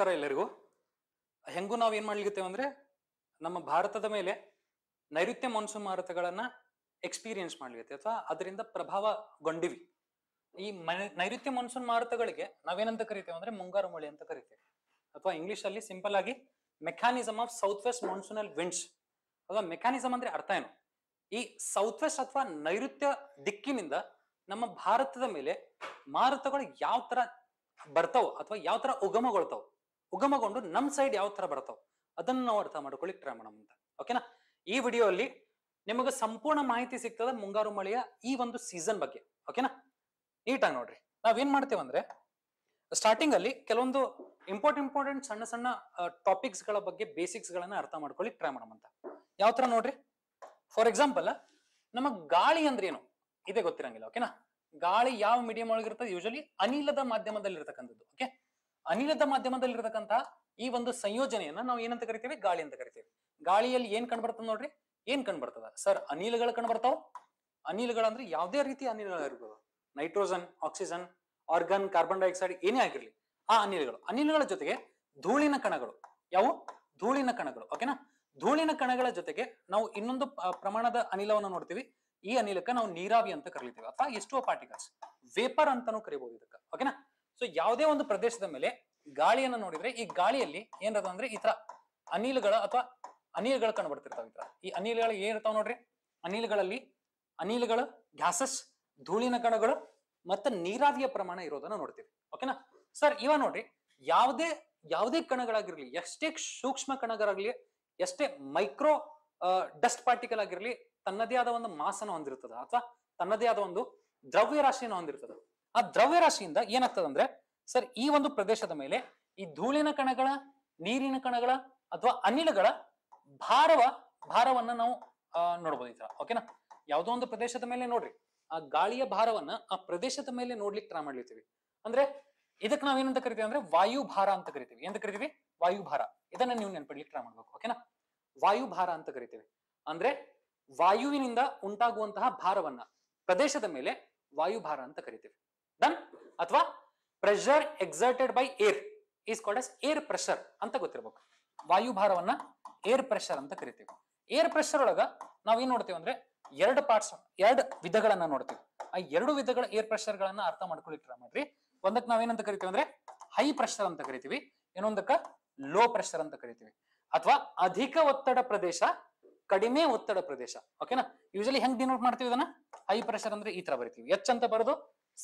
ನಮಸ್ಕಾರ ಎಲ್ಲರಿಗೂ ಹೆಂಗೂ ನಾವು ಏನ್ ಮಾಡ್ಲಿಕ್ಕೆ ಅಂದ್ರೆ ನಮ್ಮ ಭಾರತದ ಮೇಲೆ ನೈಋತ್ಯ ಮಾನ್ಸೂನ್ ಮಾರುತಗಳನ್ನ ಎಕ್ಸ್ಪೀರಿಯನ್ಸ್ ಮಾಡ್ಲಿಕ್ಕೆ ಅಥವಾ ಅದರಿಂದ ಪ್ರಭಾವ ಗೊಂಡಿವಿ ಈ ನೈಋತ್ಯ ಮಾನ್ಸೂನ್ ಮಾರುತಗಳಿಗೆ ನಾವೇನಂತ ಕರಿತೇವೆ ಅಂದ್ರೆ ಮುಂಗಾರು ಮಳೆ ಅಂತ ಕರಿತೇವೆ ಅಥವಾ ಇಂಗ್ಲಿಷ್ ಅಲ್ಲಿ ಸಿಂಪಲ್ ಆಗಿ mechanism of south west monsoonal winds ಅಥವಾ ಮೆಕ್ಯಾನಿಸಮ್ ಅಂದ್ರೆ ಅರ್ಥ ಏನು ಈ ಸೌತ್ ವೆಸ್ಟ್ ಅಥವಾ ನೈಋತ್ಯ ದಿಕ್ಕಿನಿಂದ ನಮ್ಮ ಭಾರತದ ಮೇಲೆ ಮಾರುತಗಳು ಯಾವ ತರ ಬರ್ತಾವ ಅಥವಾ ಯಾವ ತರ ಉಗಮಗೊಳ್ತಾವ ಉಗಮಗೊಂಡು ನಮ್ ಸೈಡ್ ಯಾವ ತರ ಬರ್ತಾವ ಅದನ್ನ ನಾವು ಅರ್ಥ ಮಾಡ್ಕೊಳ್ಳಿ ಟ್ರೈ ಮಾಡೋಣ ಅಂತ ಓಕೆನಾ ಈ ವಿಡಿಯೋ ಅಲ್ಲಿ ನಿಮಗೆ ಸಂಪೂರ್ಣ ಮಾಹಿತಿ ಸಿಗ್ತದ ಮುಂಗಾರು ಮಳೆಯ ಈ ಒಂದು ಸೀಸನ್ ಬಗ್ಗೆ ಓಕೆನಾ ನೀಟಾಗಿ ನೋಡ್ರಿ ನಾವೇನ್ ಅಂದ್ರೆ ಸ್ಟಾರ್ಟಿಂಗ್ ಅಲ್ಲಿ ಕೆಲವೊಂದು ಇಂಪಾರ್ಟೆಂಟ್ ಇಂಪಾರ್ಟೆಂಟ್ ಸಣ್ಣ ಸಣ್ಣ ಟಾಪಿಕ್ಸ್ ಗಳ ಬಗ್ಗೆ ಬೇಸಿಕ್ಸ್ ಗಳನ್ನ ಅರ್ಥ ಮಾಡ್ಕೊಳ್ಳಿ ಟ್ರೈ ಅಂತ ಯಾವ ತರ ನೋಡ್ರಿ ಫಾರ್ ಎಕ್ಸಾಂಪಲ್ ನಮಗ್ ಗಾಳಿ ಅಂದ್ರೆ ಏನು ಇದೇ ಗೊತ್ತಿರಂಗಿಲ್ಲ ಓಕೆನಾ ಗಾಳಿ ಯಾವ ಮೀಡಿಯಂ ಒಳಗಿರ್ತದೆ ಯೂಶಲಿ ಅನಿಲದ ಮಾಧ್ಯಮದಲ್ಲಿ ಇರತಕ್ಕಂಥದ್ದು ಓಕೆ ಅನಿಲದ ಮಾಧ್ಯಮದಲ್ಲಿ ಈ ಒಂದು ಸಂಯೋಜನೆಯನ್ನ ನಾವು ಏನಂತ ಕರಿತೀವಿ ಗಾಳಿ ಅಂತ ಕರಿತೀವಿ ಗಾಳಿಯಲ್ಲಿ ಏನ್ ಕಂಡು ಬರ್ತದ ನೋಡ್ರಿ ಏನ್ ಕಂಡು ಬರ್ತದ ಸರ್ ಅನಿಲಗಳು ಕಂಡ್ ಅನಿಲಗಳಂದ್ರೆ ಯಾವ್ದೇ ರೀತಿ ಅನಿಲಗಳು ಇರ್ಬೋದು nitrogen oxygen argon carbon dioxide ಏನೇ ಆಗಿರ್ಲಿ ಆ ಅನಿಲಗಳು ಅನಿಲಗಳ ಜೊತೆಗೆ ಧೂಳಿನ ಕಣಗಳು ಯಾವು ಧೂಳಿನ ಕಣಗಳು ಓಕೆನಾ ಧೂಳಿನ ಕಣಗಳ ಜೊತೆಗೆ ನಾವು ಇನ್ನೊಂದು ಪ್ರಮಾಣದ ಅನಿಲವನ್ನು ನೋಡ್ತೀವಿ ಈ ಅನಿಲಕ್ಕೆ ನಾವು ನೀರಾವಿ ಅಂತ ಕರಿತೀವಿ ಅಥವಾ ಎಷ್ಟೋ ಪಾರ್ಟಿಕಲ್ಸ್ ವೇಪರ್ ಅಂತಾನು ಕರಿಬಹುದು ಇದಕ್ಕೆ ಓಕೆನಾ ಸೊ ಯಾವುದೇ ಒಂದು ಪ್ರದೇಶದ ಮೇಲೆ ಗಾಳಿಯನ್ನ ನೋಡಿದ್ರೆ ಈ ಗಾಳಿಯಲ್ಲಿ ಏನದ ಅಂದ್ರೆ ಈ ತರ ಅನಿಲಗಳ ಅಥವಾ ಅನಿಲಗಳು ಕಂಡುಬರ್ತಿರ್ತಾವ ಈ ತರ ಈ ಅನಿಲ್ಗಳು ಏನಿರ್ತಾವ ನೋಡ್ರಿ ಅನಿಲಗಳಲ್ಲಿ ಅನಿಲ್ಗಳು ಗ್ಯಾಸಸ್ ಧೂಳಿನ ಕಣಗಳು ಮತ್ತೆ ನೀರಾವಿಯ ಪ್ರಮಾಣ ಇರೋದನ್ನ ನೋಡ್ತೀವಿ ಓಕೆನಾ ಸರ್ ಇವ ನೋಡ್ರಿ ಯಾವುದೇ ಯಾವುದೇ ಕಣಗಳಾಗಿರ್ಲಿ ಎಷ್ಟೇ ಸೂಕ್ಷ್ಮ ಕಣಗಳಾಗಲಿ ಎಷ್ಟೇ ಮೈಕ್ರೋ ಡಸ್ಟ್ ಪಾರ್ಟಿಕಲ್ ಆಗಿರ್ಲಿ ತನ್ನದೇ ಆದ ಒಂದು ಮಾಸನ ಹೊಂದಿರುತ್ತದೆ ಅಥವಾ ತನ್ನದೇ ಆದ ಒಂದು ದ್ರವ್ಯ ರಾಶಿಯನ್ನು ಹೊಂದಿರ್ತದೆ ಆ ದ್ರವ್ಯ ರಾಶಿಯಿಂದ ಅಂದ್ರೆ ಸರ್ ಈ ಒಂದು ಪ್ರದೇಶದ ಮೇಲೆ ಈ ಧೂಳಿನ ಕಣಗಳ ನೀರಿನ ಕಣಗಳ ಅಥವಾ ಅನಿಲಗಳ ಭಾರವ ಭಾರವನ್ನ ನಾವು ನೋಡ್ಬೋದು ಈ ಓಕೆನಾ ಯಾವುದೋ ಒಂದು ಪ್ರದೇಶದ ಮೇಲೆ ನೋಡ್ರಿ ಆ ಗಾಳಿಯ ಭಾರವನ್ನ ಆ ಪ್ರದೇಶದ ಮೇಲೆ ನೋಡ್ಲಿಕ್ಕೆ ಟ್ರಾ ಮಾಡ್ಲಿರ್ತೀವಿ ಅಂದ್ರೆ ಇದಕ್ಕೆ ನಾವೇನಂತ ಕರಿತೀವಿ ಅಂದ್ರೆ ವಾಯುಭಾರ ಅಂತ ಕರಿತೀವಿ ಎಂತ ಕರಿತೀವಿ ವಾಯುಭಾರ ಇದನ್ನ ನೀವು ನೆನಪಡ್ಲಿಕ್ಕೆ ಟ್ರೈ ಮಾಡ್ಬೇಕು ಓಕೆನಾ ವಾಯುಭಾರ ಅಂತ ಕರಿತೀವಿ ಅಂದ್ರೆ ವಾಯುವಿನಿಂದ ಉಂಟಾಗುವಂತಹ ಭಾರವನ್ನ ಪ್ರದೇಶದ ಮೇಲೆ ವಾಯುಭಾರ ಅಂತ ಕರಿತೀವಿ ಡನ್ ಅಥವಾ pressure exerted by air is called as air pressure ಅಂತ ಗೊತ್ತಿರ್ಬೇಕು ವಾಯುಭಾರವನ್ನ ಏರ್ ಪ್ರೆಷರ್ ಅಂತ ಕರಿತೀವಿ ಏರ್ ಪ್ರೆಷರ್ ಒಳಗ ನಾವ್ ಏನ್ ನೋಡ್ತೀವಿ ಅಂದ್ರೆ ಎರಡು ಪಾರ್ಟ್ಸ್ ಎರಡು ವಿಧಗಳನ್ನ ನೋಡ್ತೀವಿ ಆ ಎರಡು ವಿಧಗಳ ಏರ್ ಪ್ರೆಷರ್ ಗಳನ್ನ ಅರ್ಥ ಮಾಡ್ಕೊಳ್ಳಿ ಟ್ರೈ ಮಾಡ್ರಿ ಒಂದಕ್ಕೆ ನಾವೇನಂತ ಕರಿತೀವಿ ಅಂದ್ರೆ ಹೈ ಪ್ರೆಷರ್ ಅಂತ ಕರಿತೀವಿ ಇನ್ನೊಂದಕ್ಕ ಲೋ ಪ್ರೆಷರ್ ಅಂತ ಕರಿತೀವಿ ಅಥವಾ ಅಧಿಕ ಒತ್ತಡ ಪ್ರದೇಶ ಕಡಿಮೆ ಒತ್ತಡ ಪ್ರದೇಶ ಓಕೆನಾ ಯೂಶಲಿ ಹೆಂಗ್ ಡಿನೋಟ್ ಮಾಡ್ತೀವಿ ಇದನ್ನ ಹೈ ಪ್ರೆಷರ್ ಅಂದ್ರೆ ಈ ತರ ಬರಿತೀವಿ ಎಚ್ ಅಂತ ಬರೋದು